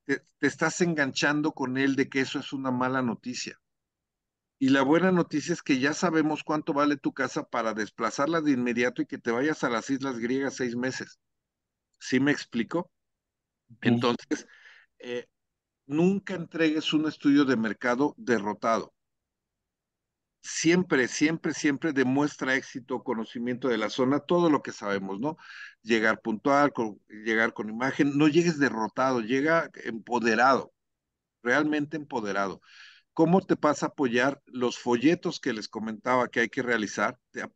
te estás enganchando con él de que eso es una mala noticia. Y la buena noticia es que ya sabemos cuánto vale tu casa para desplazarla de inmediato y que te vayas a las Islas Griegas seis meses. ¿Sí me explico? Entonces, eh, nunca entregues un estudio de mercado derrotado. Siempre, siempre, siempre demuestra éxito, conocimiento de la zona, todo lo que sabemos, ¿no? Llegar puntual, llegar con imagen, no llegues derrotado, llega empoderado, realmente empoderado. ¿Cómo te pasa a apoyar los folletos que les comentaba que hay que realizar? Te,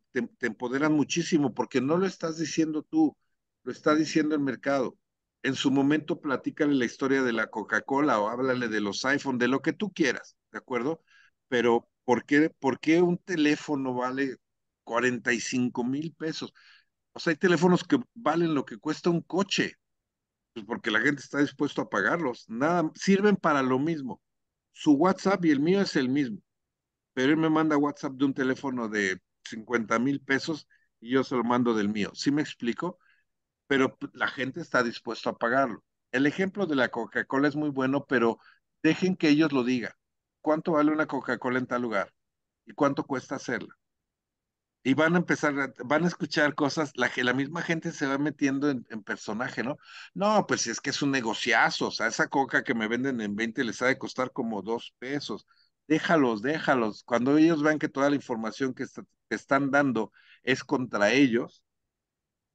empoderan muchísimo porque no lo estás diciendo tú, lo está diciendo el mercado. En su momento platícale la historia de la Coca-Cola o háblale de los iPhone, de lo que tú quieras, ¿de acuerdo? Pero ¿por qué, por qué un teléfono vale 45 mil pesos? O sea, hay teléfonos que valen lo que cuesta un coche, pues, porque la gente está dispuesto a pagarlos. Nada, sirven para lo mismo su WhatsApp y el mío es el mismo, pero él me manda WhatsApp de un teléfono de 50 mil pesos y yo se lo mando del mío. ¿Sí me explico? Pero la gente está dispuesta a pagarlo. El ejemplo de la Coca-Cola es muy bueno, pero dejen que ellos lo digan. ¿Cuánto vale una Coca-Cola en tal lugar? ¿Y cuánto cuesta hacerla? y van a empezar, van a escuchar cosas, la, que la misma gente se va metiendo en, personaje, ¿no? No, pues es que es un negociazo, o sea, esa coca que me venden en 20 les ha de costar como dos pesos, déjalos, déjalos, cuando ellos vean que toda la información que te están dando es contra ellos,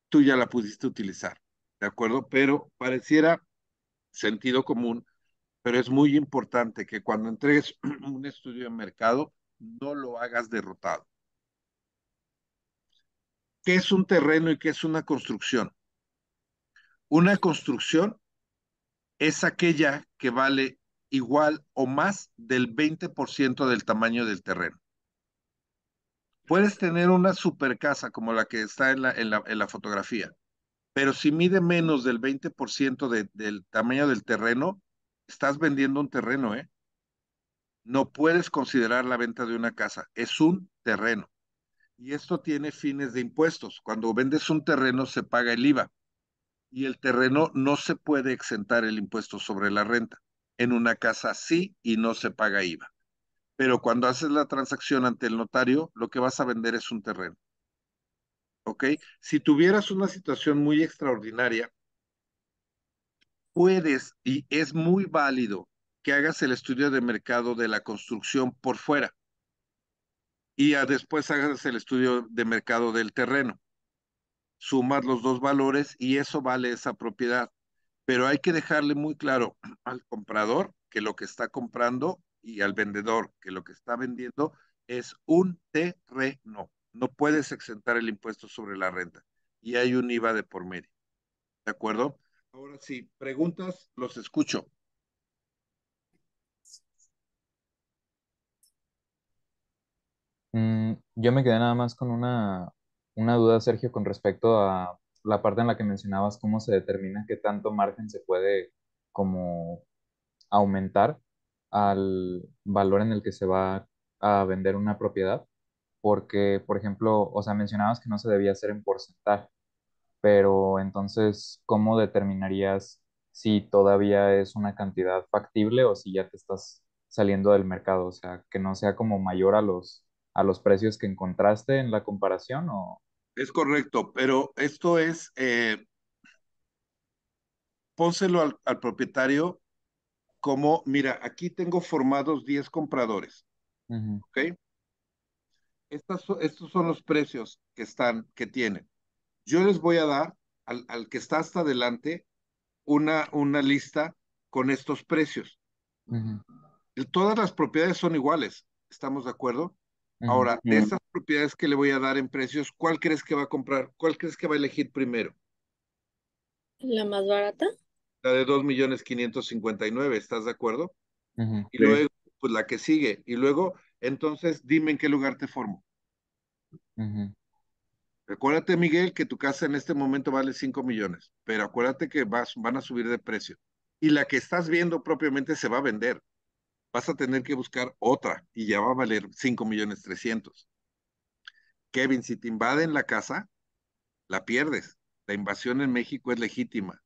tú ya la pudiste utilizar, ¿de acuerdo? Pero pareciera sentido común, pero es muy importante que cuando entregues un estudio de mercado, no lo hagas derrotado ¿Qué es un terreno y qué es una construcción? Una construcción es aquella que vale igual o más del 20% del tamaño del terreno. Puedes tener una super casa como la que está en la, fotografía, pero si mide menos del 20% del tamaño del terreno, estás vendiendo un terreno, ¿eh? No puedes considerar la venta de una casa, es un terreno y esto tiene fines de impuestos. Cuando vendes un terreno se paga el IVA y el terreno no se puede exentar el impuesto sobre la renta. En una casa sí y no se paga IVA. Pero cuando haces la transacción ante el notario, lo que vas a vender es un terreno. ¿Ok? Si tuvieras una situación muy extraordinaria, puedes y es muy válido que hagas el estudio de mercado de la construcción por fuera y después hagas el estudio de mercado del terreno. Sumas los dos valores y eso vale esa propiedad. Pero hay que dejarle muy claro al comprador que lo que está comprando y al vendedor que lo que está vendiendo es un terreno. No puedes exentar el impuesto sobre la renta y hay un IVA de por medio. ¿De acuerdo? Ahora sí, preguntas, los escucho. yo me quedé nada más con una, duda, Sergio, con respecto a la parte en la que mencionabas cómo se determina qué tanto margen se puede como aumentar al valor en el que se va a vender una propiedad, porque, por ejemplo, o sea, mencionabas que no se debía hacer en porcentaje, pero entonces, ¿cómo determinarías si todavía es una cantidad factible o si ya te estás saliendo del mercado? O sea, que no sea como mayor a los a los precios que encontraste en la comparación o... Es correcto, pero esto es, eh, pónselo al, propietario como, mira, aquí tengo formados 10 compradores. ¿Ok? Estas, estos son los precios que están, que tienen. Yo les voy a dar al, que está hasta adelante una, una lista con estos precios. Todas las propiedades son iguales, ¿estamos de acuerdo? Ahora, de estas propiedades que le voy a dar en precios, ¿cuál crees que va a comprar? ¿Cuál crees que va a elegir primero? ¿La más barata? La de nueve, ¿estás de acuerdo? y luego, pues la que sigue. Y luego, entonces, dime en qué lugar te formo. Recuérdate, Miguel, que tu casa en este momento vale 5 millones, pero acuérdate que vas, van a subir de precio. Y la que estás viendo propiamente se va a vender vas a tener que buscar otra y ya va a valer cinco millones trescientos. Kevin, si te invaden la casa, la pierdes. La invasión en México es legítima.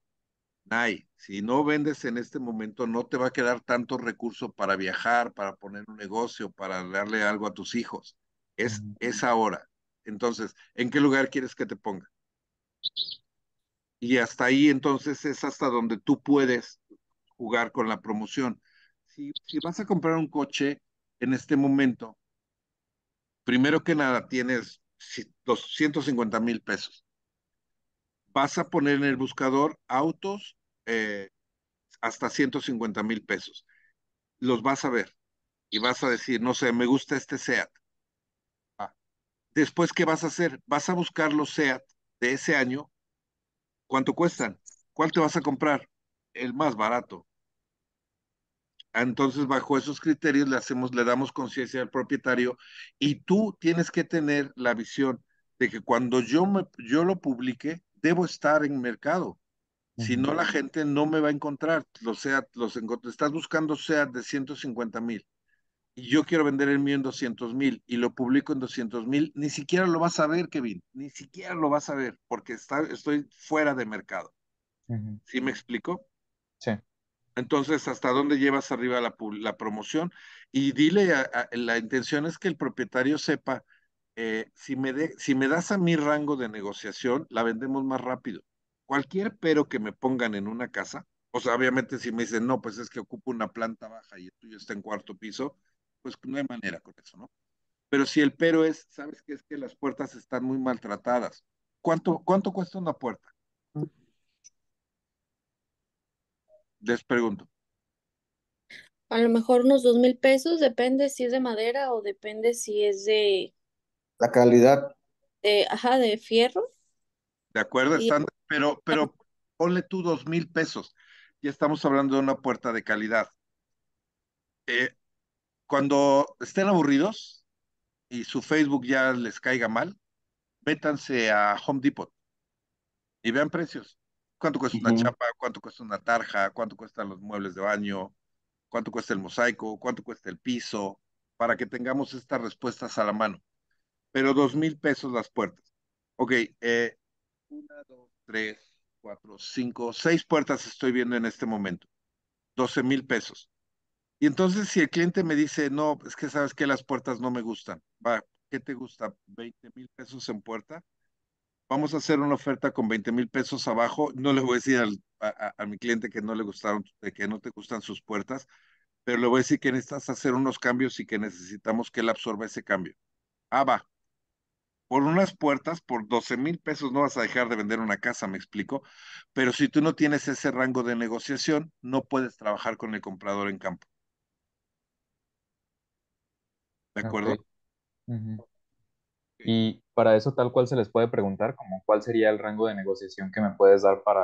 Nay, si no vendes en este momento, no te va a quedar tanto recurso para viajar, para poner un negocio, para darle algo a tus hijos. Es, es ahora. Entonces, ¿en qué lugar quieres que te ponga? Y hasta ahí, entonces, es hasta donde tú puedes jugar con la promoción si, vas a comprar un coche en este momento, primero que nada tienes 250 mil pesos. Vas a poner en el buscador autos eh, hasta 150 mil pesos. Los vas a ver y vas a decir, no sé, me gusta este SEAT. Ah, después, ¿qué vas a hacer? Vas a buscar los SEAT de ese año. ¿Cuánto cuestan? ¿Cuál te vas a comprar? El más barato. Entonces, bajo esos criterios le hacemos, le damos conciencia al propietario y tú tienes que tener la visión de que cuando yo, me, yo lo publique, debo estar en mercado. Si no, la gente no me va a encontrar. Los sea, los estás buscando sea de 150 mil y yo quiero vender el mío en 200 mil y lo publico en 200 mil, ni siquiera lo vas a ver, Kevin, ni siquiera lo vas a ver porque está, estoy fuera de mercado. ¿Sí me explico? Sí. Entonces, ¿hasta dónde llevas arriba la, promoción? Y dile, la intención es que el propietario sepa, eh, si, me si me das a mi rango de negociación, la vendemos más rápido. Cualquier pero que me pongan en una casa, o sea, obviamente si me dicen, no, pues es que ocupo una planta baja y el tuyo está en cuarto piso, pues no hay manera con eso, ¿no? Pero si el pero es, ¿sabes qué? Es que las puertas están muy maltratadas. ¿Cuánto, cuánto cuesta una puerta? Les pregunto. A lo mejor unos dos mil pesos, depende si es de madera o depende si es de... La calidad. ajá, de fierro. De acuerdo, están, pero, pero ponle tú dos mil pesos. Ya estamos hablando de una puerta de calidad. Eh, cuando estén aburridos y su Facebook ya les caiga mal, métanse a Home Depot y vean precios. ¿Cuánto cuesta una chapa cuánto cuesta una tarja, cuánto cuestan los muebles de baño, cuánto cuesta el mosaico, cuánto cuesta el piso, para que tengamos estas respuestas a la mano. Pero dos mil pesos las puertas. Ok, eh, una, dos, tres, cuatro, cinco, seis puertas estoy viendo en este momento. Doce mil pesos. Y entonces si el cliente me dice, no, es que sabes que las puertas no me gustan, va, ¿qué te gusta? ¿20 mil pesos en puerta? vamos a hacer una oferta con 20 mil pesos abajo. No le voy a decir a, mi cliente que no le gustaron, que no te gustan sus puertas, pero le voy a decir que necesitas hacer unos cambios y que necesitamos que él absorba ese cambio. Ah, va. Por unas puertas, por 12 mil pesos no vas a dejar de vender una casa, me explico. Pero si tú no tienes ese rango de negociación, no puedes trabajar con el comprador en campo. ¿De acuerdo? Y para eso tal cual se les puede preguntar como cuál sería el rango de negociación que me puedes dar para...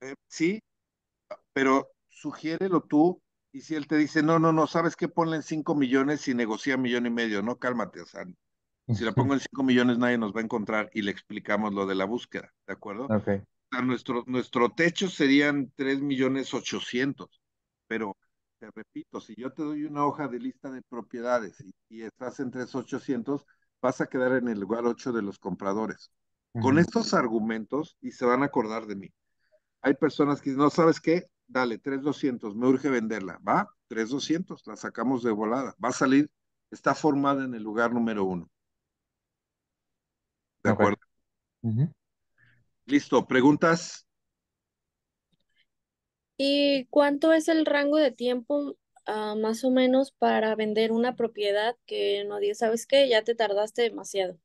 Eh, sí, pero sugiérelo tú y si él te dice, no, no, no, ¿sabes que Ponle en 5 millones y negocia millón y medio, no, cálmate, o sea, si la pongo en 5 millones nadie nos va a encontrar y le explicamos lo de la búsqueda, ¿de acuerdo? Ok. nuestro, nuestro techo serían tres millones ochocientos, pero te repito, si yo te doy una hoja de lista de propiedades y, estás en 3800, vas a quedar en el lugar 8 de los compradores. Con estos argumentos, y se van a acordar de mí, hay personas que no sabes qué, dale 3200, me urge venderla, va, 3200, la sacamos de volada, va a salir, está formada en el lugar número uno. ¿De acuerdo? Listo, preguntas. ¿Y cuánto es el rango de tiempo ah, más o menos para vender una propiedad que no sabes qué, ya te tardaste demasiado?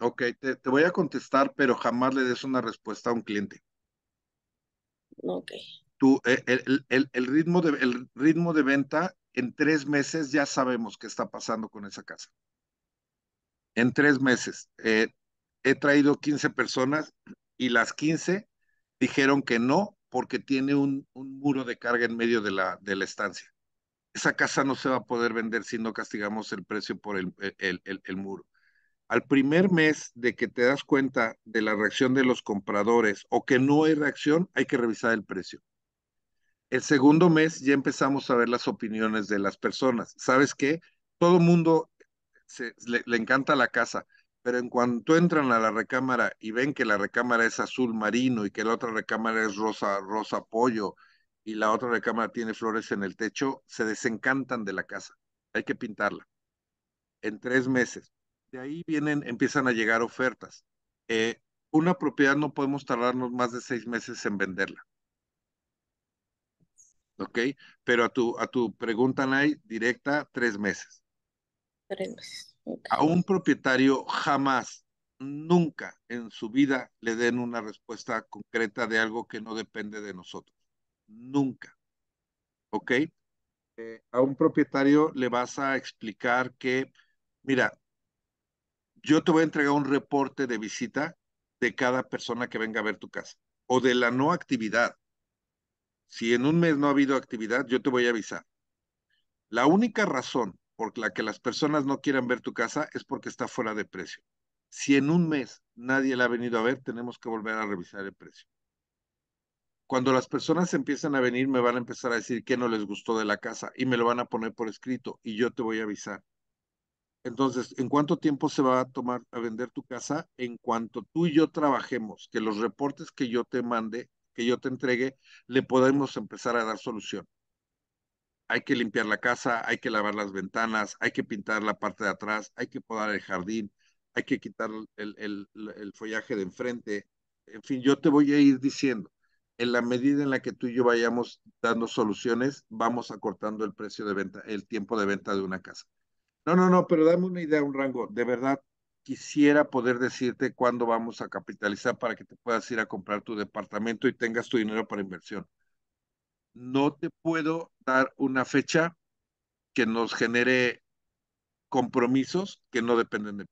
Ok, te, voy a contestar, pero jamás le des una respuesta a un cliente. Ok. Tú, eh, el, ritmo de, el ritmo de venta, en tres meses ya sabemos qué está pasando con esa casa. En tres meses. Eh, he traído 15 personas y las 15 dijeron que no porque tiene un, muro de carga en medio de la, de la, estancia. Esa casa no se va a poder vender si no castigamos el precio por el, muro. Al primer mes de que te das cuenta de la reacción de los compradores o que no hay reacción, hay que revisar el precio. El segundo mes ya empezamos a ver las opiniones de las personas. ¿Sabes qué? Todo mundo le encanta la casa pero en cuanto entran a la recámara y ven que la recámara es azul marino y que la otra recámara es rosa, rosa pollo y la otra recámara tiene flores en el techo, se desencantan de la casa. Hay que pintarla en tres meses. De ahí vienen, empiezan a llegar ofertas. Eh, una propiedad no podemos tardarnos más de seis meses en venderla. ¿Ok? Pero a tu, a tu pregunta, Nay, directa, tres meses. Tres meses. A un propietario jamás, nunca en su vida le den una respuesta concreta de algo que no depende de nosotros. Nunca. ¿Ok? Eh, a un propietario le vas a explicar que, mira, yo te voy a entregar un reporte de visita de cada persona que venga a ver tu casa o de la no actividad. Si en un mes no ha habido actividad, yo te voy a avisar. La única razón porque la que las personas no quieran ver tu casa es porque está fuera de precio. Si en un mes nadie la ha venido a ver, tenemos que volver a revisar el precio. Cuando las personas empiezan a venir, me van a empezar a decir que no les gustó de la casa y me lo van a poner por escrito y yo te voy a avisar. Entonces, ¿en cuánto tiempo se va a tomar a vender tu casa? En cuanto tú y yo trabajemos, que los reportes que yo te mande, que yo te entregue, le podemos empezar a dar solución hay que limpiar la casa, hay que lavar las ventanas, hay que pintar la parte de atrás, hay que podar el jardín, hay que quitar el, follaje de enfrente. En fin, yo te voy a ir diciendo, en la medida en la que tú y yo vayamos dando soluciones, vamos acortando el precio de venta, el tiempo de venta de una casa. No, no, no, pero dame una idea, un rango. De verdad, quisiera poder decirte cuándo vamos a capitalizar para que te puedas ir a comprar tu departamento y tengas tu dinero para inversión no te puedo dar una fecha que nos genere compromisos que no dependen de mí.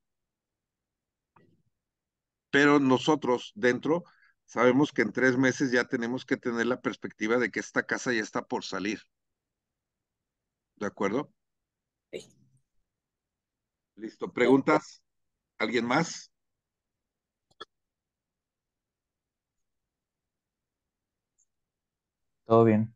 Pero nosotros dentro sabemos que en tres meses ya tenemos que tener la perspectiva de que esta casa ya está por salir. ¿De acuerdo? Listo. ¿Preguntas? ¿Alguien más? Todo bien.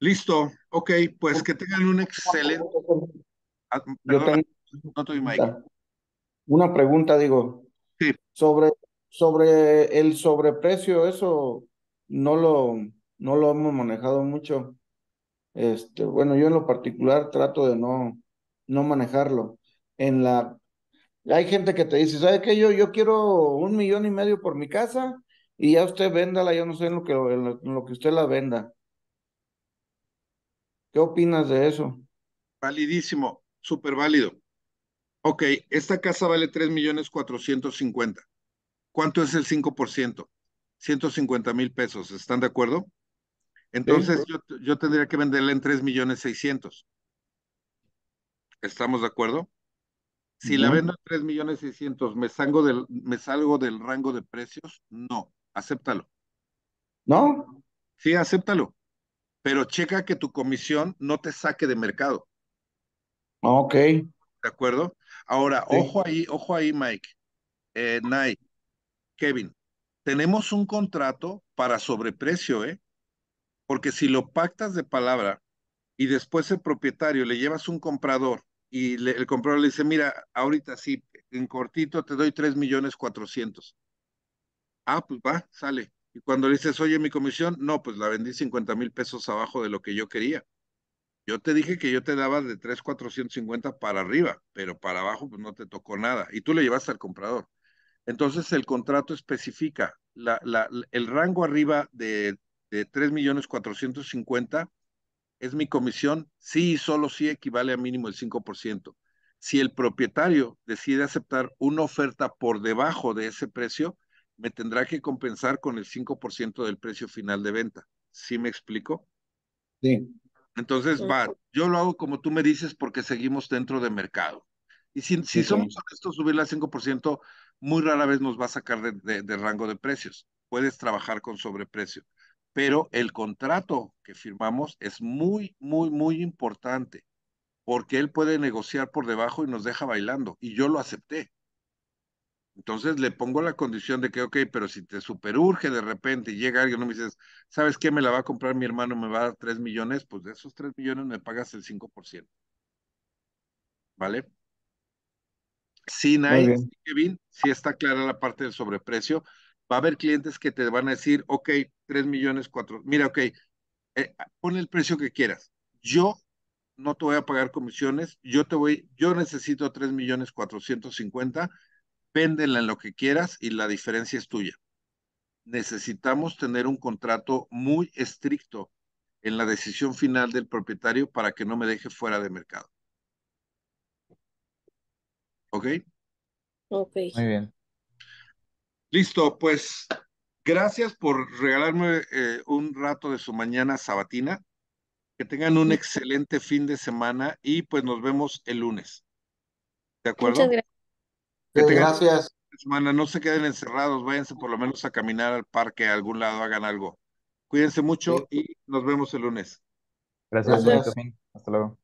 Listo, ok, pues que tengan un excelente. Yo tengo ah, no Una pregunta, digo. Sí. Sobre, sobre el sobreprecio, eso no lo, no lo hemos manejado mucho. Este, bueno, yo en lo particular trato de no, no manejarlo. En la, hay gente que te dice, ¿sabe qué? Yo, yo quiero un millón y medio por mi casa y ya usted véndala, yo no sé lo que, en lo que usted la venda. ¿Qué opinas de eso? Validísimo, súper válido. Ok, esta casa vale 3 millones 450. ¿Cuánto es el 5%? 150 mil pesos, ¿están de acuerdo? Entonces yo, tendría que venderla en 3 millones 600. ¿Estamos de acuerdo? Si la vendo en 3 millones 600, ¿me salgo, del, ¿me salgo del rango de precios? No, acéptalo. ¿No? Sí, acéptalo pero checa que tu comisión no te saque de mercado. Ah, ok. ¿De acuerdo? Ahora, ojo ahí, ojo ahí, Mike, eh, Kevin, tenemos un contrato para sobreprecio, ¿eh? Porque si lo pactas de palabra y después el propietario le llevas un comprador y el comprador le dice, mira, ahorita sí, en cortito te doy tres millones Ah, pues va, sale. Y cuando le dices, oye, mi comisión, no, pues la vendí 50 mil pesos abajo de lo que yo quería. Yo te dije que yo te daba de 3,450 para arriba, pero para abajo pues no te tocó nada. Y tú le llevaste al comprador. Entonces el contrato especifica el rango arriba de, de es mi comisión, sí y solo sí equivale a mínimo el 5%. Si el propietario decide aceptar una oferta por debajo de ese precio, me tendrá que compensar con el 5% del precio final de venta. ¿Sí me explico? Sí. Entonces, va, yo lo hago como tú me dices porque seguimos dentro de mercado. Y si, si somos honestos, subirla al 5% muy rara vez nos va a sacar de, de rango de precios. Puedes trabajar con sobreprecio. Pero el contrato que firmamos es muy, muy, muy importante porque él puede negociar por debajo y nos deja bailando. Y yo lo acepté. Entonces le pongo la condición de que, ok, pero si te superurge de repente y llega alguien y me dices, ¿sabes qué? Me la va a comprar mi hermano, me va a dar 3 millones, pues de esos 3 millones me pagas el 5%. ¿Vale? Sí, Nay, Kevin, si está clara la parte del sobreprecio. Va a haber clientes que te van a decir, ok, 3 millones, 4, mira, ok, eh, pon el precio que quieras. Yo no te voy a pagar comisiones, yo te voy, yo necesito 3 millones 450 Péndela en lo que quieras y la diferencia es tuya. Necesitamos tener un contrato muy estricto en la decisión final del propietario para que no me deje fuera de mercado. ¿Ok? Ok. Muy bien. Listo, pues gracias por regalarme eh, un rato de su mañana sabatina. Que tengan un excelente fin de semana y pues nos vemos el lunes. ¿De acuerdo? Muchas gracias gracias. No se queden encerrados, váyanse por lo menos a caminar al parque, a algún lado, hagan algo. Cuídense mucho y nos vemos el lunes. Gracias, gracias. Hasta luego.